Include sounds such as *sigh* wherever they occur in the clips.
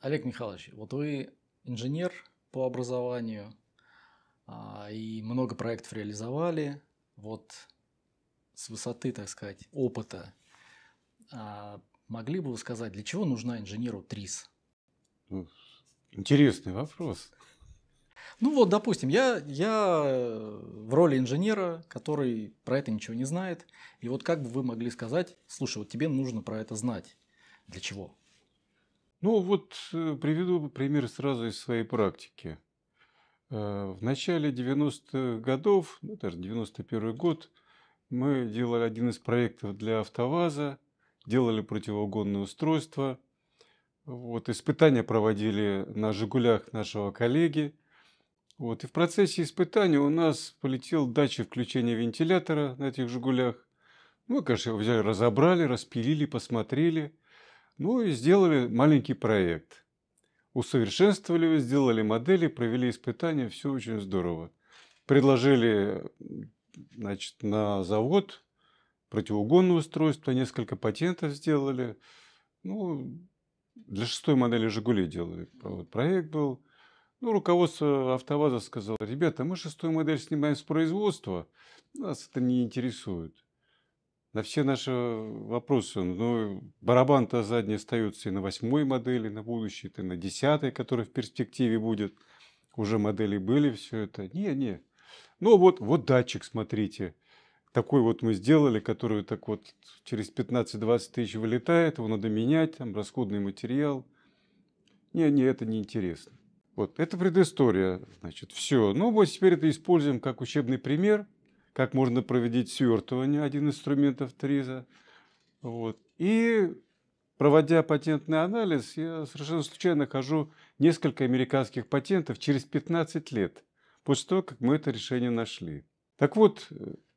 Олег Михайлович, вот вы инженер по образованию а, и много проектов реализовали. Вот с высоты, так сказать, опыта а, могли бы вы сказать, для чего нужна инженеру ТРИС? Интересный вопрос. Ну вот, допустим, я, я в роли инженера, который про это ничего не знает. И вот как бы вы могли сказать, слушай, вот тебе нужно про это знать. Для чего? Ну вот э, приведу пример сразу из своей практики. Э, в начале 90-х годов, ну, даже 91 год, мы делали один из проектов для АвтоВАЗа, делали противоугонное устройство. Вот, испытания проводили на «Жигулях» нашего коллеги. Вот, и в процессе испытания у нас полетел датчик включения вентилятора на этих «Жигулях». Мы, конечно, его взяли, разобрали, распилили, посмотрели – ну и сделали маленький проект. Усовершенствовали сделали модели, провели испытания, все очень здорово. Предложили значит, на завод противоугонное устройство, несколько патентов сделали. Ну, для шестой модели «Жигули» делали. Вот проект был. Ну, руководство «АвтоВАЗа» сказало, ребята, мы шестую модель снимаем с производства, нас это не интересует на все наши э, вопросы. Ну, барабан-то задний остается и на восьмой модели, на будущей, и на десятой, которая в перспективе будет. Уже модели были, все это. Не, не. Ну, вот, вот датчик, смотрите. Такой вот мы сделали, который так вот через 15-20 тысяч вылетает, его надо менять, там расходный материал. Не, не, это неинтересно. Вот, это предыстория, значит, все. Ну, вот теперь это используем как учебный пример – как можно проводить свертывание, один из инструментов ТРИЗа. Вот. И проводя патентный анализ, я совершенно случайно нахожу несколько американских патентов через 15 лет, после того, как мы это решение нашли. Так вот,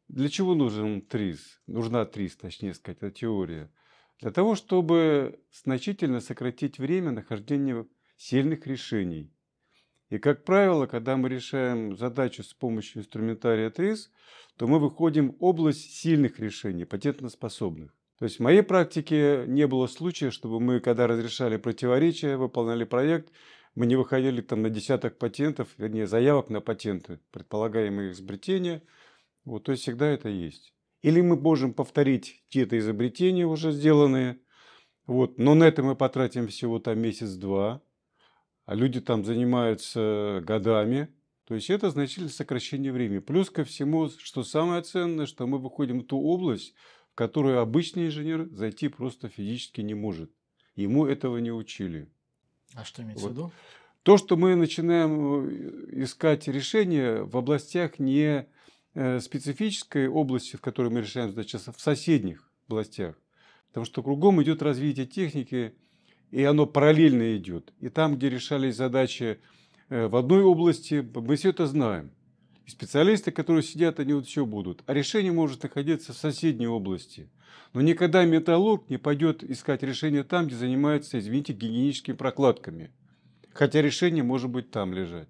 для чего нужен ТРИЗ? Нужна ТРИЗ, точнее сказать, эта теория. Для того, чтобы значительно сократить время нахождения сильных решений и, как правило, когда мы решаем задачу с помощью инструментария ТРИС, то мы выходим в область сильных решений, патентноспособных. То есть в моей практике не было случая, чтобы мы, когда разрешали противоречия, выполняли проект, мы не выходили там на десяток патентов, вернее, заявок на патенты, предполагаемые изобретения. Вот, то есть всегда это есть. Или мы можем повторить какие то изобретения уже сделанные, вот, но на это мы потратим всего там месяц-два, а люди там занимаются годами. То есть это значительное сокращение времени. Плюс ко всему, что самое ценное, что мы выходим в ту область, в которую обычный инженер зайти просто физически не может. Ему этого не учили. А что имеется вот. в виду? То, что мы начинаем э, искать решения в областях не э, специфической области, в которой мы решаем задачи, в соседних областях. Потому что кругом идет развитие техники, и оно параллельно идет. И там, где решались задачи э, в одной области, мы все это знаем. И специалисты, которые сидят, они вот все будут. А решение может находиться в соседней области. Но никогда металлург не пойдет искать решение там, где занимается, извините, гигиеническими прокладками. Хотя решение может быть там лежать.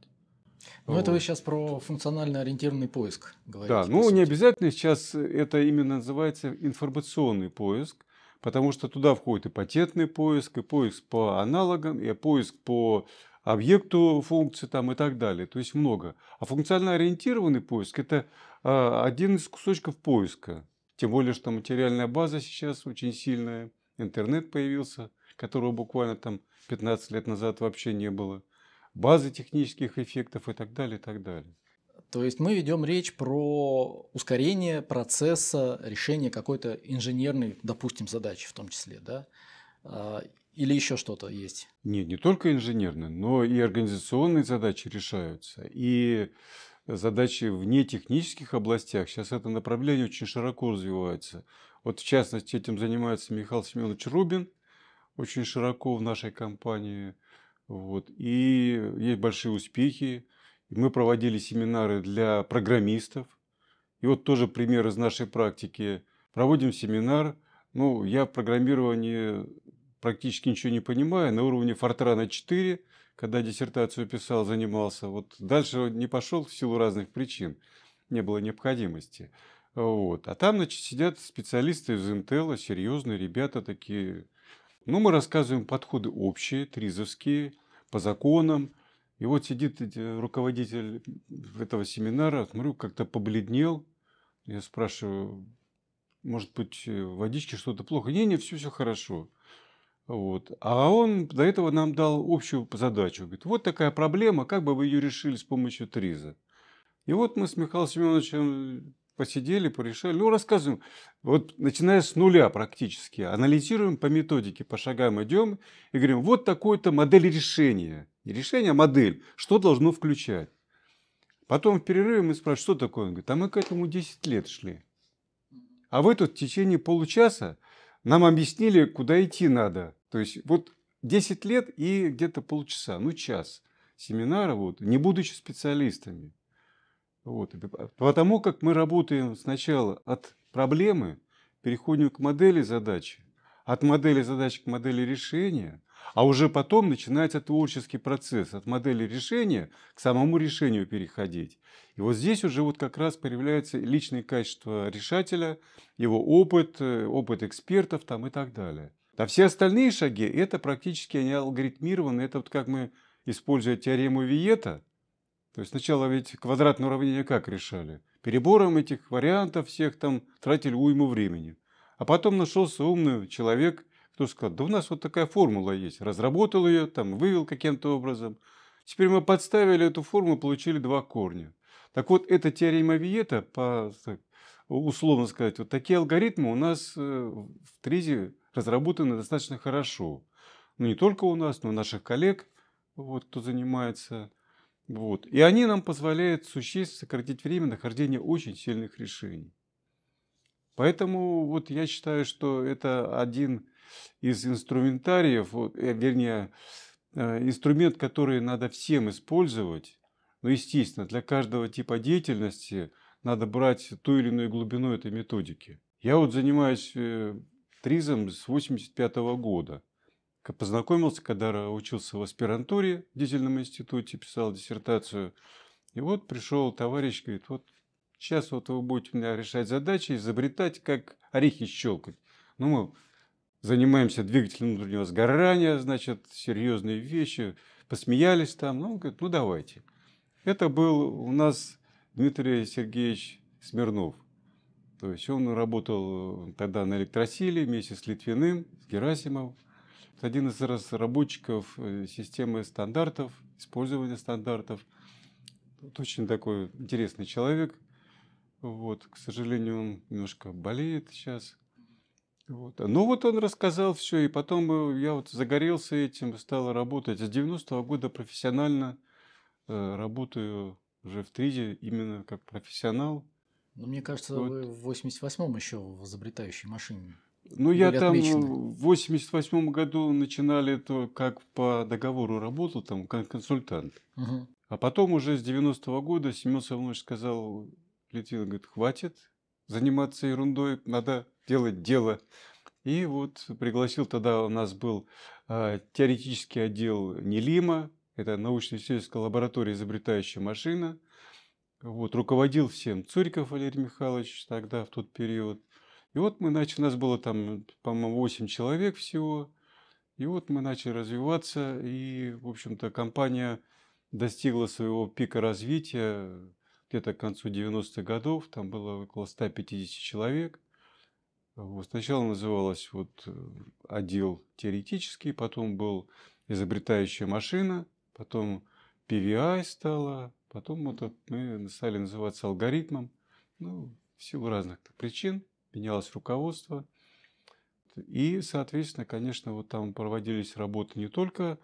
Ну, вот. это вы сейчас про функционально ориентированный поиск говорите. Да, ну не обязательно сейчас это именно называется информационный поиск потому что туда входит и патентный поиск, и поиск по аналогам, и поиск по объекту функции там и так далее. То есть много. А функционально ориентированный поиск – это а, один из кусочков поиска. Тем более, что материальная база сейчас очень сильная. Интернет появился, которого буквально там 15 лет назад вообще не было. Базы технических эффектов и так далее, и так далее. То есть мы ведем речь про ускорение процесса решения какой-то инженерной, допустим, задачи в том числе, да? А, или еще что-то есть? Нет, не только инженерные, но и организационные задачи решаются. И задачи в нетехнических областях. Сейчас это направление очень широко развивается. Вот в частности этим занимается Михаил Семенович Рубин очень широко в нашей компании. Вот. И есть большие успехи. Мы проводили семинары для программистов. И вот тоже пример из нашей практики. Проводим семинар. Ну, я в программировании практически ничего не понимаю. На уровне Fortran 4, когда диссертацию писал, занимался. Вот дальше не пошел в силу разных причин. Не было необходимости. Вот. А там значит, сидят специалисты из Intel, серьезные ребята такие. Ну, мы рассказываем подходы общие, тризовские, по законам – и вот сидит э, руководитель этого семинара, смотрю, как-то побледнел. Я спрашиваю, может быть, э, водички что-то плохо? Не-не, все-все хорошо. Вот. А он до этого нам дал общую задачу. Говорит, вот такая проблема, как бы вы ее решили с помощью Триза? И вот мы с Михаилом Семеновичем посидели, порешали. Ну, рассказываем. Вот начиная с нуля практически. Анализируем по методике, по шагам идем и говорим, вот такой-то модель решения – Решение, а модель, что должно включать. Потом в перерыве мы спрашиваем, что такое? Он говорит, а мы к этому 10 лет шли. А в тут в течение получаса нам объяснили, куда идти надо. То есть вот 10 лет и где-то полчаса, ну час семинара, вот, не будучи специалистами. Вот. Потому как мы работаем сначала от проблемы, переходим к модели задачи, от модели задач к модели решения, а уже потом начинается творческий процесс, от модели решения к самому решению переходить. И вот здесь уже вот как раз появляются личные качества решателя, его опыт, э, опыт экспертов там и так далее. А все остальные шаги – это практически они алгоритмированы, это вот как мы, используя теорему Виета, то есть сначала ведь квадратное уравнение как решали? Перебором этих вариантов всех там тратили уйму времени. А потом нашелся умный человек, кто сказал, да у нас вот такая формула есть. Разработал ее, там, вывел каким-то образом. Теперь мы подставили эту формулу, получили два корня. Так вот, эта теорема Виета, по, условно сказать, вот такие алгоритмы у нас э, в Тризе разработаны достаточно хорошо. Ну, не только у нас, но и наших коллег, вот, кто занимается. Вот. И они нам позволяют существенно сократить время нахождения очень сильных решений. Поэтому вот я считаю, что это один из инструментариев, э, вернее, э, инструмент, который надо всем использовать. Но, ну, естественно, для каждого типа деятельности надо брать ту или иную глубину этой методики. Я вот занимаюсь э, тризом с 85 года. Познакомился, когда учился в аспирантуре в дизельном институте, писал диссертацию. И вот пришел товарищ, говорит, вот Сейчас вот вы будете у меня решать задачи, изобретать, как орехи щелкать. Ну, мы занимаемся двигателем внутреннего сгорания, значит, серьезные вещи, посмеялись там. Ну, он говорит, ну, давайте. Это был у нас Дмитрий Сергеевич Смирнов. То есть он работал тогда на электросиле вместе с Литвиным, с Герасимовым. Один из разработчиков э, системы стандартов, использования стандартов. Вот очень такой интересный человек – вот, к сожалению, он немножко болеет сейчас. Вот. А, ну вот он рассказал все, и потом э, я вот загорелся этим, стал работать. С 90-го года профессионально э, работаю уже в тризе именно как профессионал. Но ну, мне кажется, вот. вы в 88-м еще в изобретающей машине. Ну, я там отмечены. в 88-м году начинали это как по договору работал, там, как консультант. Угу. А потом уже с 90-го года Семен Савлович сказал, Лютила говорит, хватит заниматься ерундой, надо делать дело. И вот пригласил тогда у нас был э, теоретический отдел Нелима, это научно-исследовательская лаборатория, изобретающая машина. Вот, руководил всем Цуриков Валерий Михайлович тогда, в тот период. И вот мы начали, у нас было там, по-моему, 8 человек всего. И вот мы начали развиваться, и, в общем-то, компания достигла своего пика развития где-то к концу 90-х годов, там было около 150 человек. Вот. Сначала называлось вот э, отдел теоретический, потом был изобретающая машина, потом PVI стала, потом вот мы стали называться алгоритмом. Ну, в силу разных причин менялось руководство. И, соответственно, конечно, вот там проводились работы не только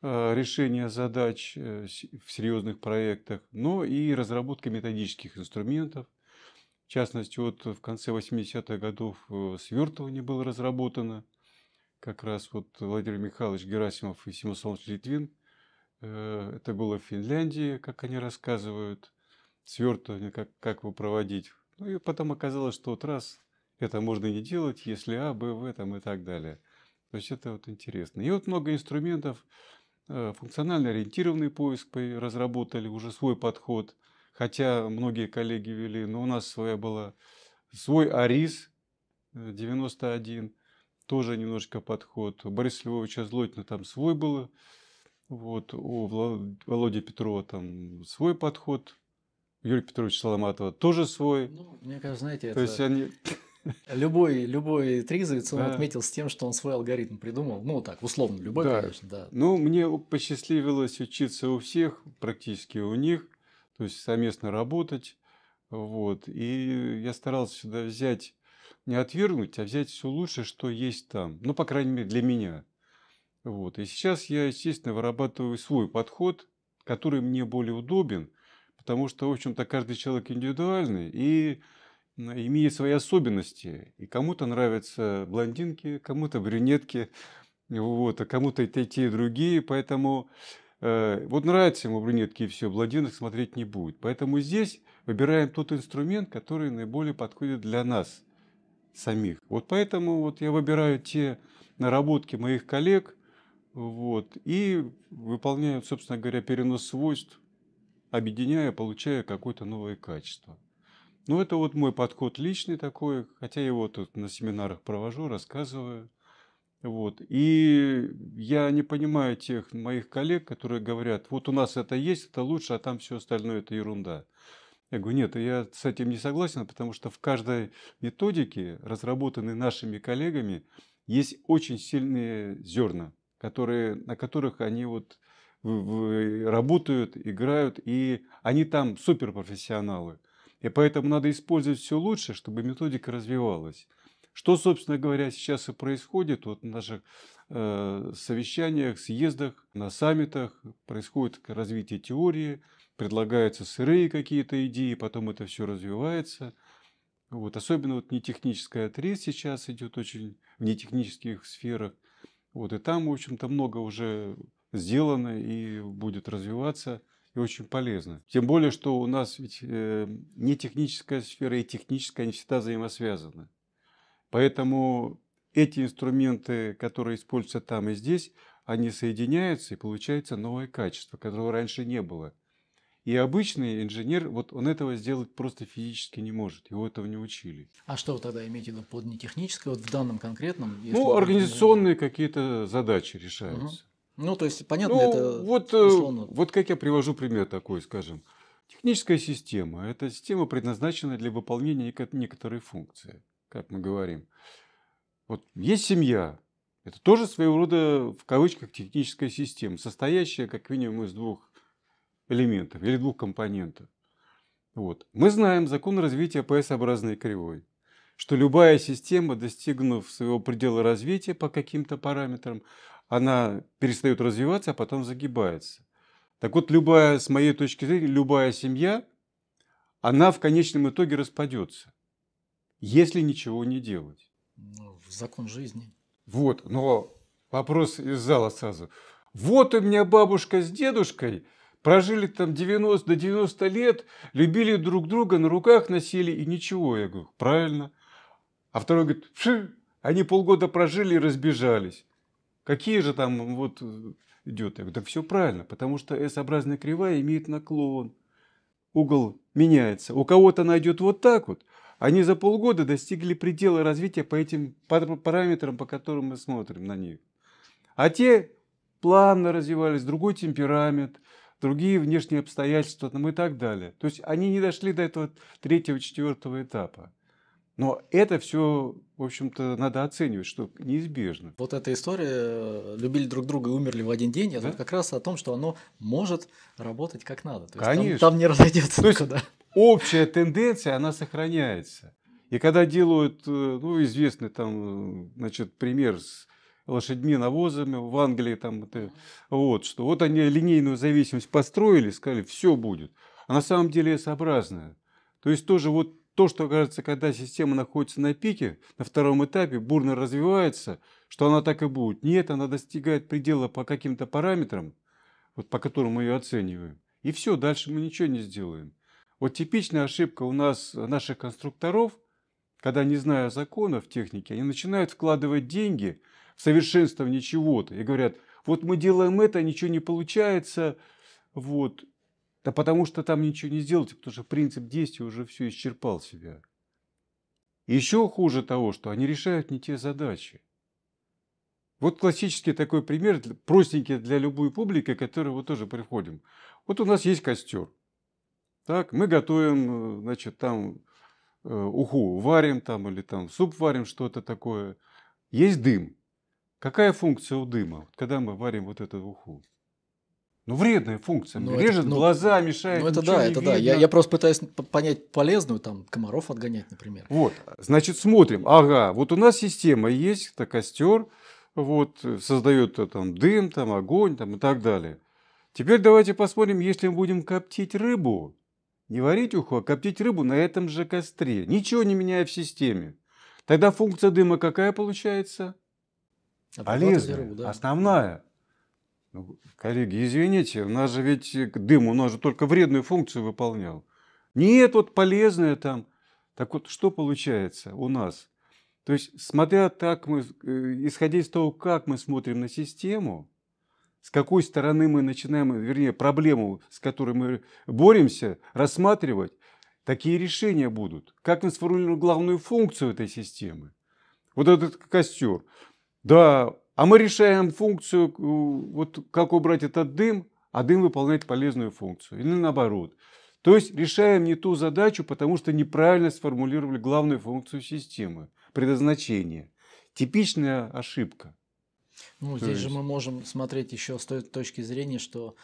Э, решения задач э, в серьезных проектах, но и разработка методических инструментов. В частности, вот в конце 80-х годов э, свертывание было разработано. Как раз вот Владимир Михайлович Герасимов и Симон Солнч Литвин. Это было в Финляндии, как они рассказывают, свертывание, как, как его проводить. Ну и потом оказалось, что вот раз это можно не делать, если А, Б, В там и так далее. То есть это вот интересно. И вот много инструментов, Э, функционально ориентированный поиск разработали, уже свой подход, хотя многие коллеги вели, но у нас своя была, свой Арис 91, э, тоже немножко подход. У Бориса Львовича Злотина там свой был, вот, у Володи Петрова там свой подход, Юрий Петрович Соломатова тоже свой. Ну, мне кажется, знаете, То это... есть они... Любой, любой тризовец он да. отметил с тем, что он свой алгоритм придумал. Ну, так, условно, любой, да. конечно, да. Ну, мне посчастливилось учиться у всех, практически у них, то есть совместно работать. Вот. И я старался сюда взять, не отвергнуть, а взять все лучшее, что есть там. Ну, по крайней мере, для меня. Вот. И сейчас я, естественно, вырабатываю свой подход, который мне более удобен, потому что, в общем-то, каждый человек индивидуальный, и имеет свои особенности. И кому-то нравятся блондинки, кому-то брюнетки, вот, а кому-то и те, и те, и другие. Поэтому э, вот нравятся ему брюнетки и все, блондинок смотреть не будет. Поэтому здесь выбираем тот инструмент, который наиболее подходит для нас самих. Вот поэтому вот я выбираю те наработки моих коллег, вот, и выполняю, собственно говоря, перенос свойств, объединяя, получая какое-то новое качество. Ну, это вот мой подход личный такой, хотя его тут на семинарах провожу, рассказываю. Вот. И я не понимаю тех моих коллег, которые говорят, вот у нас это есть, это лучше, а там все остальное это ерунда. Я говорю, нет, я с этим не согласен, потому что в каждой методике, разработанной нашими коллегами, есть очень сильные зерна, которые, на которых они вот работают, играют, и они там суперпрофессионалы. И поэтому надо использовать все лучше, чтобы методика развивалась. Что, собственно говоря, сейчас и происходит вот на наших э, совещаниях, съездах, на саммитах. Происходит развитие теории, предлагаются сырые какие-то идеи, потом это все развивается. Вот, особенно вот нетехническая отрез сейчас идет очень в нетехнических сферах. Вот, и там, в общем-то, много уже сделано и будет развиваться и очень полезно. Тем более, что у нас ведь э, не техническая сфера и техническая не всегда взаимосвязаны. Поэтому эти инструменты, которые используются там и здесь, они соединяются и получается новое качество, которого раньше не было. И обычный инженер, вот он этого сделать просто физически не может, его этого не учили. А что вы тогда имеете в виду под нетехническое, вот в данном конкретном? Ну, организационные какие-то задачи решаются. Угу. Ну, то есть, понятно, ну, это вот, э, условно... вот как я привожу пример такой, скажем. Техническая система – это система, предназначенная для выполнения некоторой функции, как мы говорим. Вот есть семья, это тоже своего рода, в кавычках, техническая система, состоящая как минимум из двух элементов или двух компонентов. Вот. Мы знаем закон развития ПС-образной кривой, что любая система, достигнув своего предела развития по каким-то параметрам, она перестает развиваться, а потом загибается. Так вот, любая, с моей точки зрения, любая семья, она в конечном итоге распадется, если ничего не делать. Ну, закон жизни. Вот, но вопрос из зала сразу. Вот у меня бабушка с дедушкой прожили там 90 до 90 лет, любили друг друга, на руках носили и ничего. Я говорю, правильно. А второй говорит, они полгода прожили и разбежались. Какие же там вот э, идет? Я говорю, так все правильно, потому что S-образная кривая имеет наклон. Угол меняется. У кого-то она идет вот так вот. Они за полгода достигли предела развития по этим параметрам, по которым мы смотрим на них. А те плавно развивались, другой темперамент, другие внешние обстоятельства там, и так далее. То есть они не дошли до этого третьего, четвертого этапа. Но это все, в общем-то, надо оценивать, что неизбежно. Вот эта история э, «любили друг друга и умерли в один день» это да? вот как раз о том, что оно может работать как надо. То есть Конечно. Там, там не разойдется То никуда. Есть общая тенденция, она сохраняется. И когда делают, э, ну, известный там, э, значит, пример с лошадьми, навозами в Англии, там, это, вот, что вот они линейную зависимость построили, сказали, все будет. А на самом деле S-образная. То есть тоже вот то, что, кажется, когда система находится на пике, на втором этапе бурно развивается, что она так и будет. Нет, она достигает предела по каким-то параметрам, вот по которым мы ее оцениваем. И все, дальше мы ничего не сделаем. Вот типичная ошибка у нас, наших конструкторов, когда, не зная законов техники, они начинают вкладывать деньги в совершенствование чего-то и говорят, вот мы делаем это, ничего не получается, вот, да потому что там ничего не сделать, потому что принцип действия уже все исчерпал себя. еще хуже того, что они решают не те задачи. Вот классический такой пример, простенький для любой публики, к которой мы тоже приходим. Вот у нас есть костер. Так, мы готовим, э, значит, там э, уху варим там или там суп варим, что-то такое. Есть дым. Какая функция у дыма, когда мы варим вот эту уху? Ну, вредная функция. Ну, Режет это, ну, глаза, мешает. Ну, это да, это видно. да. Я, я просто пытаюсь понять полезную, там, комаров отгонять, например. Вот, значит, смотрим. Ага, вот у нас система есть, это костер, вот, создает э, там дым, там, огонь, там, и так далее. Теперь давайте посмотрим, если мы будем коптить рыбу, не варить уху, а коптить рыбу на этом же костре, ничего не меняя в системе. Тогда функция дыма какая получается? А Полезная, рыбу, да. основная. Коллеги, извините, у нас же ведь дым, у нас же только вредную функцию выполнял. Нет, вот полезное там. Так вот, что получается у нас? То есть, смотря так мы, э, исходя из того, как мы смотрим на систему, с какой стороны мы начинаем, вернее, проблему, с которой мы боремся, рассматривать, такие решения будут. Как мы сформулируем главную функцию этой системы? Вот этот костер. Да, а мы решаем функцию, э, вот как убрать этот дым, а дым выполняет полезную функцию. Или наоборот. То есть решаем не ту задачу, потому что неправильно сформулировали главную функцию системы – предназначение. Типичная ошибка. Ну, То здесь есть... же мы можем смотреть еще с той точки зрения, что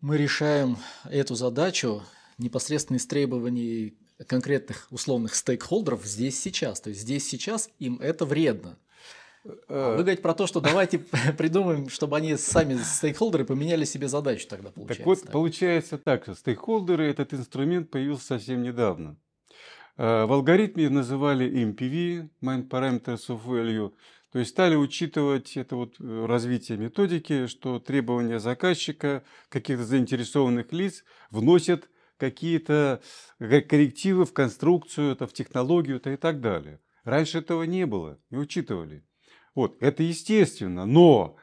мы решаем эту задачу непосредственно из требований конкретных условных стейкхолдеров здесь сейчас. То есть здесь сейчас им это вредно. А, а вы говорите про то, что давайте *laughs* придумаем, чтобы они сами, стейкхолдеры, поменяли себе задачу тогда, получается. Так вот, так. получается так, что стейкхолдеры, этот инструмент появился совсем недавно. А, в алгоритме называли MPV, Mind Parameters of Value, то есть стали учитывать это вот э, развитие методики, что требования заказчика, каких-то заинтересованных лиц вносят какие-то э, коррективы в конструкцию, это, в технологию и так далее. Раньше этого не было, не учитывали. Вот, это естественно, но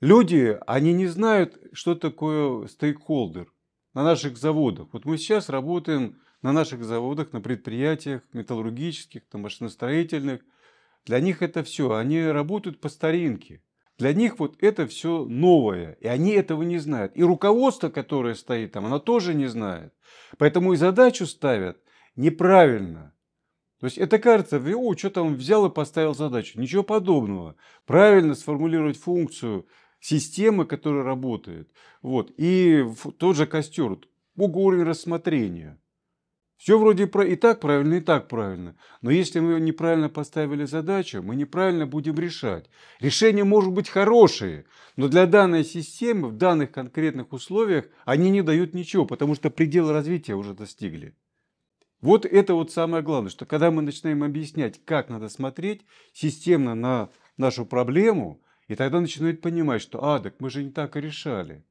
люди, они не знают, что такое стейкхолдер на наших заводах. Вот мы сейчас работаем на наших заводах, на предприятиях металлургических, там, машиностроительных. Для них это все, они работают по старинке. Для них вот это все новое, и они этого не знают. И руководство, которое стоит там, оно тоже не знает. Поэтому и задачу ставят неправильно – то есть это кажется, о, что там взял и поставил задачу. Ничего подобного. Правильно сформулировать функцию системы, которая работает. Вот. И тот же костер. Уровень рассмотрения. Все вроде и так правильно, и так правильно. Но если мы неправильно поставили задачу, мы неправильно будем решать. Решения может быть хорошие, но для данной системы в данных конкретных условиях они не дают ничего, потому что пределы развития уже достигли. Вот это вот самое главное, что когда мы начинаем объяснять, как надо смотреть системно на нашу проблему, и тогда начинают понимать, что «а, так мы же не так и решали».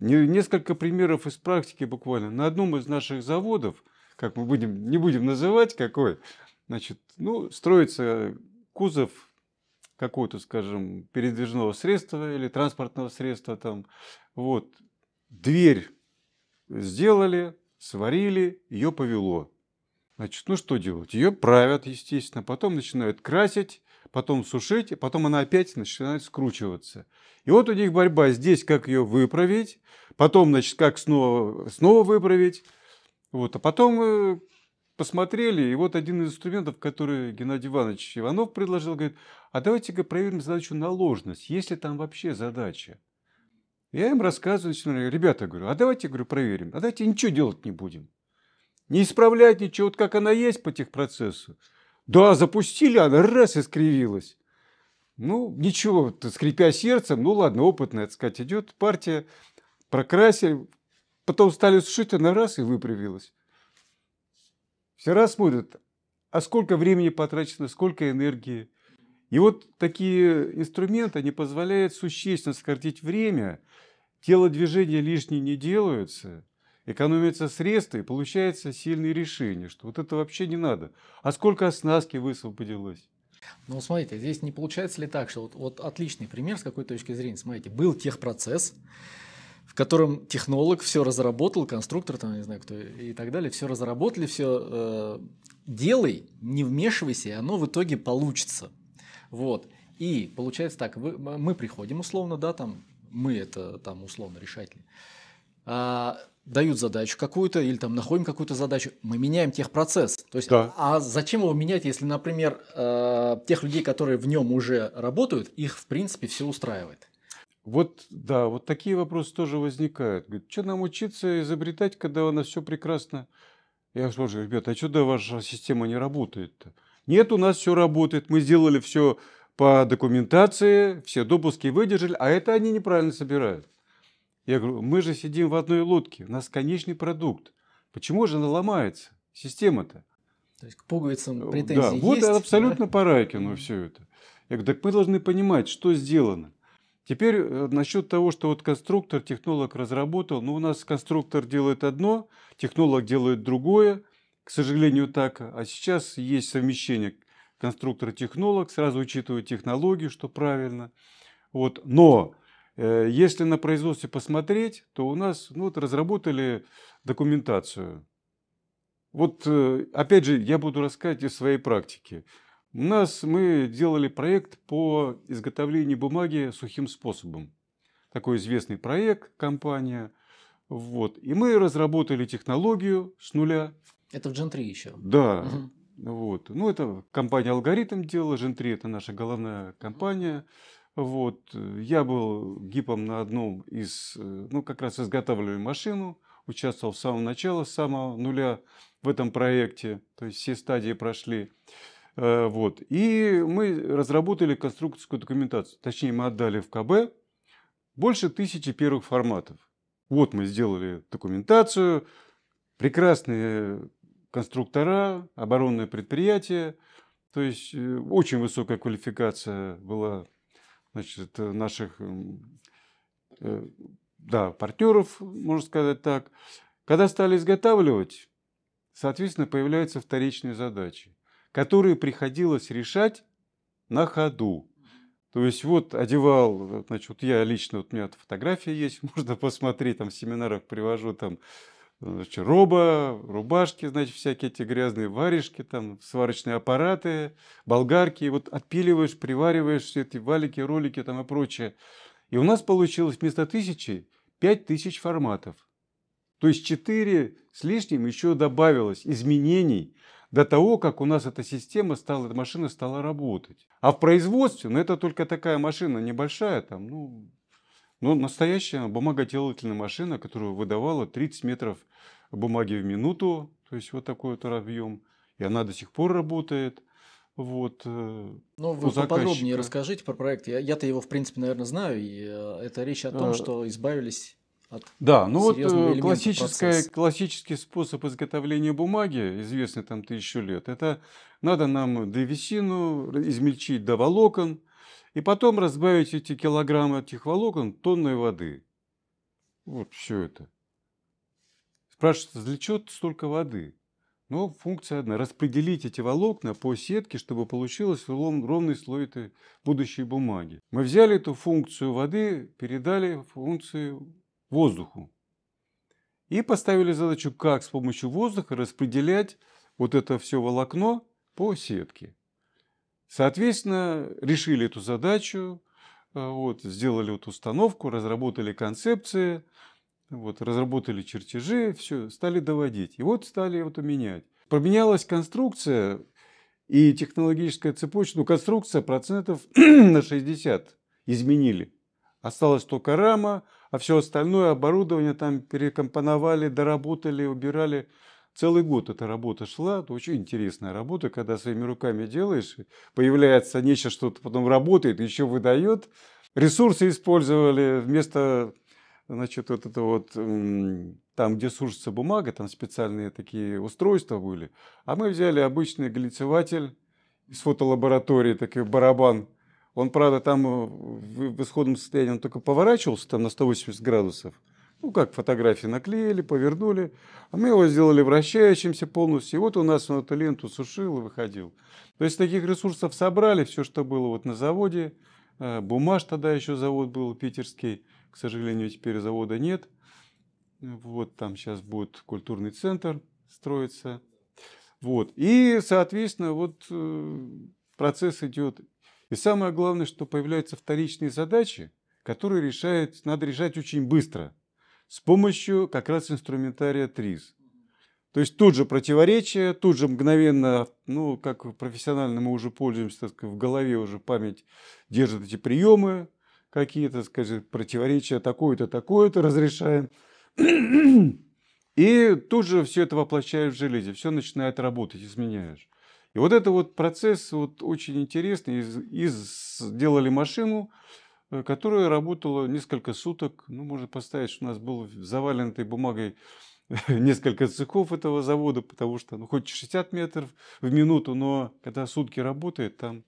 Несколько примеров из практики буквально. На одном из наших заводов, как мы будем, не будем называть какой, значит, ну, строится кузов какого-то, скажем, передвижного средства или транспортного средства там. Вот. Дверь сделали, Сварили, ее повело. Значит, ну что делать? Ее правят, естественно, потом начинают красить, потом сушить, потом она опять начинает скручиваться. И вот у них борьба здесь, как ее выправить, потом, значит, как снова, снова выправить. Вот, а потом э, посмотрели, и вот один из инструментов, который Геннадий Иванович Иванов предложил, говорит, а давайте-ка проверим задачу на ложность, есть ли там вообще задача. Я им рассказываю, ребята, говорю, а давайте, говорю, проверим, а давайте ничего делать не будем. Не исправлять ничего, вот как она есть по техпроцессу. Да, запустили, она раз и скривилась. Ну, ничего, скрипя сердцем, ну ладно, опытная, так сказать, идет партия, прокрасили, потом стали сушить, она раз и выпрямилась. Все раз смотрят, а сколько времени потрачено, сколько энергии. И вот такие инструменты, они позволяют существенно сократить время, движения лишние не делаются, экономятся средства и получается сильное решение, что вот это вообще не надо. А сколько оснастки высвободилось? Ну, смотрите, здесь не получается ли так, что вот, вот отличный пример с какой точки зрения, смотрите, был техпроцесс, в котором технолог все разработал, конструктор, там, не знаю кто, и так далее, все разработали, все э, делай, не вмешивайся, и оно в итоге получится. Вот. И получается так, вы, мы приходим условно, да, там, мы это там условно решатели, а, дают задачу какую-то или там находим какую-то задачу, мы меняем техпроцесс. То есть, да. а, зачем его менять, если, например, э, тех людей, которые в нем уже работают, их в принципе все устраивает? Вот, да, вот такие вопросы тоже возникают. Говорит, что нам учиться изобретать, когда у нас все прекрасно? Я спрашиваю, ребята, а что да ваша система не работает-то? Нет, у нас все работает, мы сделали все по документации, все допуски выдержали, а это они неправильно собирают. Я говорю, мы же сидим в одной лодке, у нас конечный продукт. Почему же она ломается, система-то? То есть к пуговицам э, претензии да, есть? Вот абсолютно да? по Райкину все это. Я говорю, так мы должны понимать, что сделано. Теперь э, насчет того, что вот конструктор, технолог разработал, ну у нас конструктор делает одно, технолог делает другое, к сожалению, так. А сейчас есть совмещение конструктор-технолог, сразу учитывают технологию, что правильно. Вот. Но э, если на производстве посмотреть, то у нас ну, вот, разработали документацию. Вот э, опять же, я буду рассказывать из своей практики. У нас мы делали проект по изготовлению бумаги сухим способом. Такой известный проект, компания. Вот. И мы разработали технологию с нуля – это в Gen 3 еще. Да. Угу. Вот. Ну, это компания «Алгоритм» делала, Gen 3 – это наша головная компания. Вот. Я был гипом на одном из, э, ну, как раз изготавливаю машину, участвовал с самого начала, с самого нуля в этом проекте, то есть все стадии прошли. Э, вот. И мы разработали конструкторскую документацию, точнее мы отдали в КБ больше тысячи первых форматов. Вот мы сделали документацию, прекрасные конструктора, оборонное предприятие. То есть э, очень высокая квалификация была значит, э, наших э, да, партнеров, можно сказать так. Когда стали изготавливать, соответственно, появляются вторичные задачи, которые приходилось решать на ходу. То есть вот одевал, значит, я лично, вот у меня фотография есть, *laughs* можно посмотреть, там в семинарах привожу там значит, роба, рубашки, значит, всякие эти грязные варежки, там, сварочные аппараты, болгарки. И вот отпиливаешь, привариваешь все эти валики, ролики там и прочее. И у нас получилось вместо тысячи пять тысяч форматов. То есть четыре с лишним еще добавилось изменений до того, как у нас эта система стала, эта машина стала работать. А в производстве, ну это только такая машина небольшая, там, ну, но ну, настоящая бумагоделательная машина, которая выдавала 30 метров бумаги в минуту, то есть вот такой вот объем, и она до сих пор работает. Вот, э, ну, вы поподробнее расскажите про проект. Я, я-то его, в принципе, наверное, знаю. И э, это речь о том, а... что избавились от Да, ну вот классическая, классический способ изготовления бумаги, известный там тысячу лет, это надо нам древесину измельчить до волокон, и потом разбавить эти килограммы этих волокон тонной воды. Вот все это. Спрашивается, для чего столько воды? Но ну, функция одна – распределить эти волокна по сетке, чтобы получилось ровный слой этой будущей бумаги. Мы взяли эту функцию воды, передали функцию воздуху. И поставили задачу, как с помощью воздуха распределять вот это все волокно по сетке. Соответственно, решили эту задачу, э, вот, сделали вот установку, разработали концепции, вот, разработали чертежи, все, стали доводить. И вот стали вот менять. Поменялась конструкция и технологическая цепочка, ну, конструкция процентов *clears throat* на 60 изменили. Осталась только рама, а все остальное оборудование там перекомпоновали, доработали, убирали. Целый год эта работа шла, это очень интересная работа, когда своими руками делаешь, появляется нечто, что-то потом работает, еще выдает. Ресурсы использовали вместо значит, вот это вот, там, где сушится бумага, там специальные такие устройства были. А мы взяли обычный глицеватель из фотолаборатории, такой барабан. Он, правда, там э, в исходном состоянии он только поворачивался там на 180 градусов. Ну, как фотографии наклеили, повернули. А мы его сделали вращающимся полностью. И вот у нас он эту ленту сушил и выходил. То есть таких ресурсов собрали все, что было вот на заводе. Э, бумаж тогда еще завод был питерский. К сожалению, теперь завода нет. Вот там сейчас будет культурный центр строиться. Вот. И, соответственно, вот э, процесс идет. И самое главное, что появляются вторичные задачи, которые решают, надо решать очень быстро – с помощью как раз инструментария ТРИЗ. То есть тут же противоречие, тут же мгновенно, ну, как профессионально мы уже пользуемся, так сказать, в голове уже память держит эти приемы, какие-то, скажем, противоречия, такое-то, такое-то разрешаем. *clears throat* И тут же все это воплощаешь в железе, все начинает работать, изменяешь. И вот это вот процесс вот очень интересный. Из, из сделали машину, Э, которая работала несколько суток. Ну, можно поставить, что у нас был завален этой бумагой *laughs* несколько цехов этого завода, потому что ну, хоть 60 метров в минуту, но когда сутки работает, там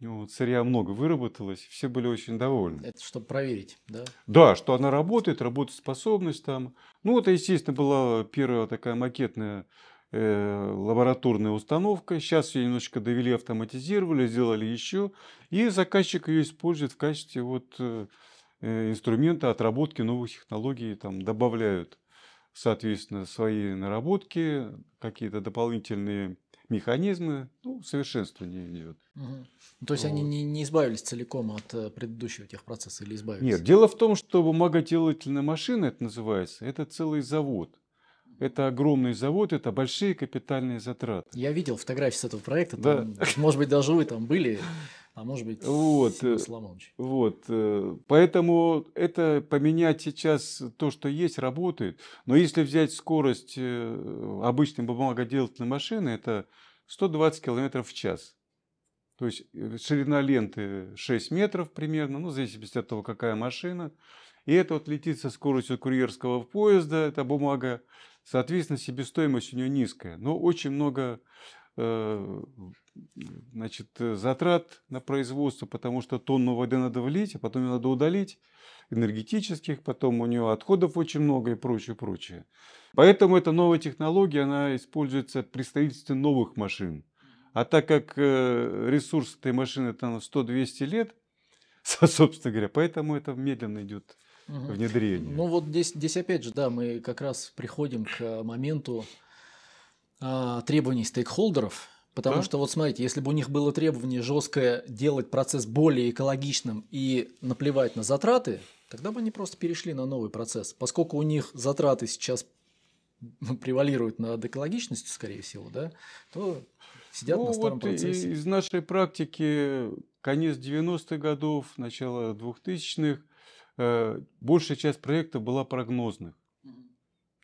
ну, сырья много выработалось, все были очень довольны. Это чтобы проверить, да? Да, что она работает, работоспособность там. Ну, это, естественно, была первая такая макетная Э, лабораторная установка. Сейчас ее немножко довели, автоматизировали, сделали еще. И заказчик ее использует в качестве вот, э, э, инструмента отработки новых технологий. Там, добавляют, соответственно, свои наработки, какие-то дополнительные механизмы, ну, совершенствование идет. Угу. Ну, то есть вот. они не, не избавились целиком от предыдущего техпроцесса или избавились? Нет, дело в том, что бумагоделательная машина, это называется, это целый завод. Это огромный завод, это большие капитальные затраты. Я видел фотографии с этого проекта. Там, да. Может быть, даже вы там были, а может быть, вот, Сломонович. Э, вот. Э, поэтому это поменять сейчас то, что есть, работает. Но если взять скорость э, обычной бумагоделательной машины, это 120 км в час. То есть ширина ленты 6 метров примерно, ну, в зависимости от того, какая машина. И это вот летит со скоростью курьерского поезда, Это бумага. Соответственно, себестоимость у нее низкая, но очень много э, значит, затрат на производство, потому что тонну воды надо влить, а потом ее надо удалить, энергетических, потом у нее отходов очень много и прочее, прочее. Поэтому эта новая технология, она используется при строительстве новых машин. А так как э, ресурс этой машины там 100-200 лет, *laughs* собственно говоря, поэтому это медленно идет угу. внедрения. Ну вот здесь, здесь опять же, да, мы как раз приходим к моменту а, требований стейкхолдеров, потому да? что вот смотрите, если бы у них было требование жесткое делать процесс более экологичным и наплевать на затраты, тогда бы они просто перешли на новый процесс, поскольку у них затраты сейчас *laughs* превалируют над экологичностью, скорее всего, да, то сидят ну, на старом вот процессе. Из нашей практики конец 90-х годов, начало 2000-х, Э, большая часть проектов была прогнозных.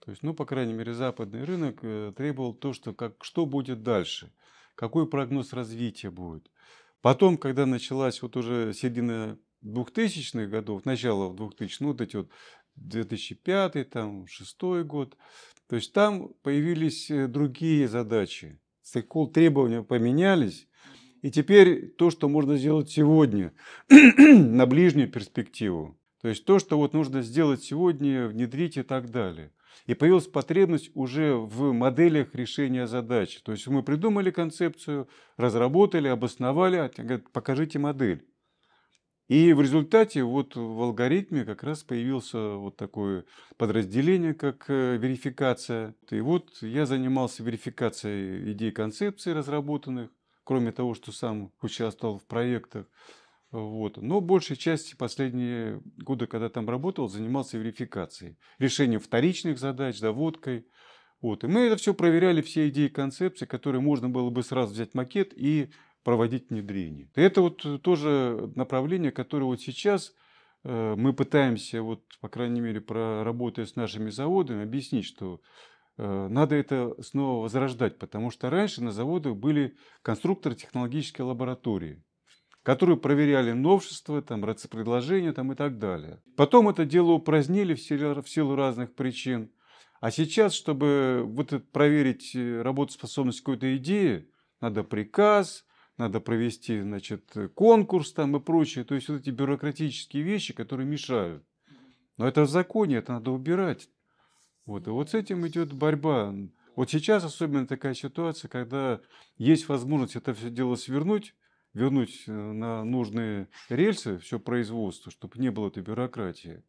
То есть, ну, по крайней мере, западный рынок э, требовал то, что, как, что будет дальше, какой прогноз развития будет. Потом, когда началась вот уже середина 2000-х годов, начало 2000 ну, вот эти вот 2005, там, 6 год, то есть там появились э, другие задачи. Стейкхол требования поменялись, и теперь то, что можно сделать сегодня *clears throat* на ближнюю перспективу, то есть то, что вот нужно сделать сегодня, внедрить и так далее. И появилась потребность уже в моделях решения задач. То есть мы придумали концепцию, разработали, обосновали, а говорят, покажите модель. И в результате вот в алгоритме как раз появился вот такое подразделение, как э, верификация. И вот я занимался верификацией идей концепций разработанных, кроме того, что сам участвовал в проектах. Вот. Но большей части последние годы, когда там работал, занимался верификацией, решением вторичных задач, доводкой. Вот. И мы это все проверяли, все идеи, концепции, которые можно было бы сразу взять макет и проводить внедрение. Это вот тоже направление, которое вот сейчас э, мы пытаемся, вот, по крайней мере, проработая с нашими заводами, объяснить, что э, надо это снова возрождать, потому что раньше на заводах были конструкторы технологической лаборатории которые проверяли новшества, там, рецепредложения там, и так далее. Потом это дело упразднили в силу, в силу разных причин. А сейчас, чтобы вот проверить э, работоспособность какой-то идеи, надо приказ, надо провести значит, конкурс там и прочее. То есть вот эти бюрократические вещи, которые мешают. Но это в законе, это надо убирать. Вот. И вот с этим идет борьба. Вот сейчас особенно такая ситуация, когда есть возможность это все дело свернуть, вернуть э, на нужные рельсы все производство, чтобы не было этой бюрократии.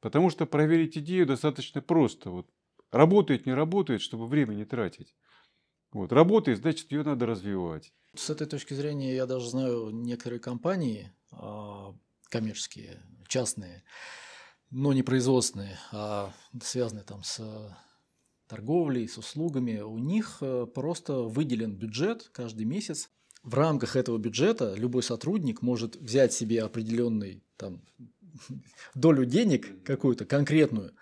Потому что проверить идею достаточно просто. Вот работает, не работает, чтобы время не тратить. Вот, работает, значит, ее надо развивать. С этой точки зрения я даже знаю некоторые компании а, коммерческие, частные, но не производственные, а связанные там с торговлей, с услугами. У них э, просто выделен бюджет каждый месяц в рамках этого бюджета любой сотрудник может взять себе определенный там, *laughs* долю денег какую-то конкретную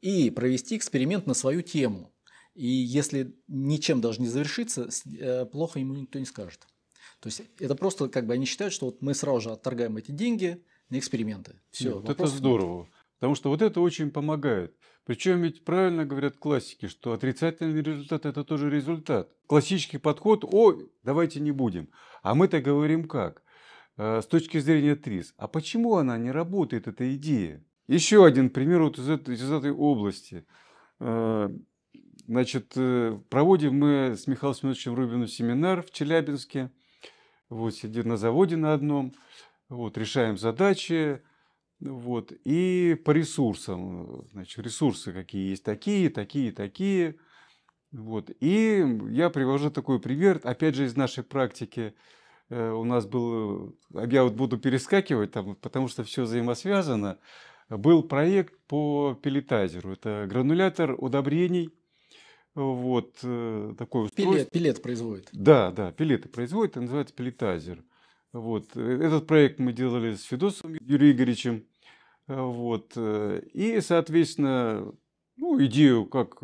и провести эксперимент на свою тему. И если ничем даже не завершится, э, плохо ему никто не скажет. То есть это просто как бы они считают, что вот мы сразу же отторгаем эти деньги на эксперименты. Все, Нет, это здорово. Нет. Потому что вот это очень помогает. Причем ведь правильно говорят классики, что отрицательный результат – это тоже результат. Классический подход – о, давайте не будем. А мы-то говорим как? Э, с точки зрения ТРИС. А почему она не работает, эта идея? Еще один пример вот из, этой, из этой области. Э, значит, э, проводим мы с Михаилом Семеновичем Рубиным семинар в Челябинске. Вот, сидим на заводе на одном. Вот, решаем задачи, вот. И по ресурсам. Значит, ресурсы какие есть такие, такие, такие. Вот. И я привожу такой пример, опять же, из нашей практики. Э, у нас был, э, я вот буду перескакивать, там, потому что все взаимосвязано. Был проект по пелетайзеру. Это гранулятор удобрений. Вот э, такой устройство. Пилет, производит. Да, да, пилеты производит, называется пелетайзер. Угу. Вот. Э, этот проект мы делали с Федосом Юрием Игоревичем. Э, вот. Э, и, соответственно, ну, идею, как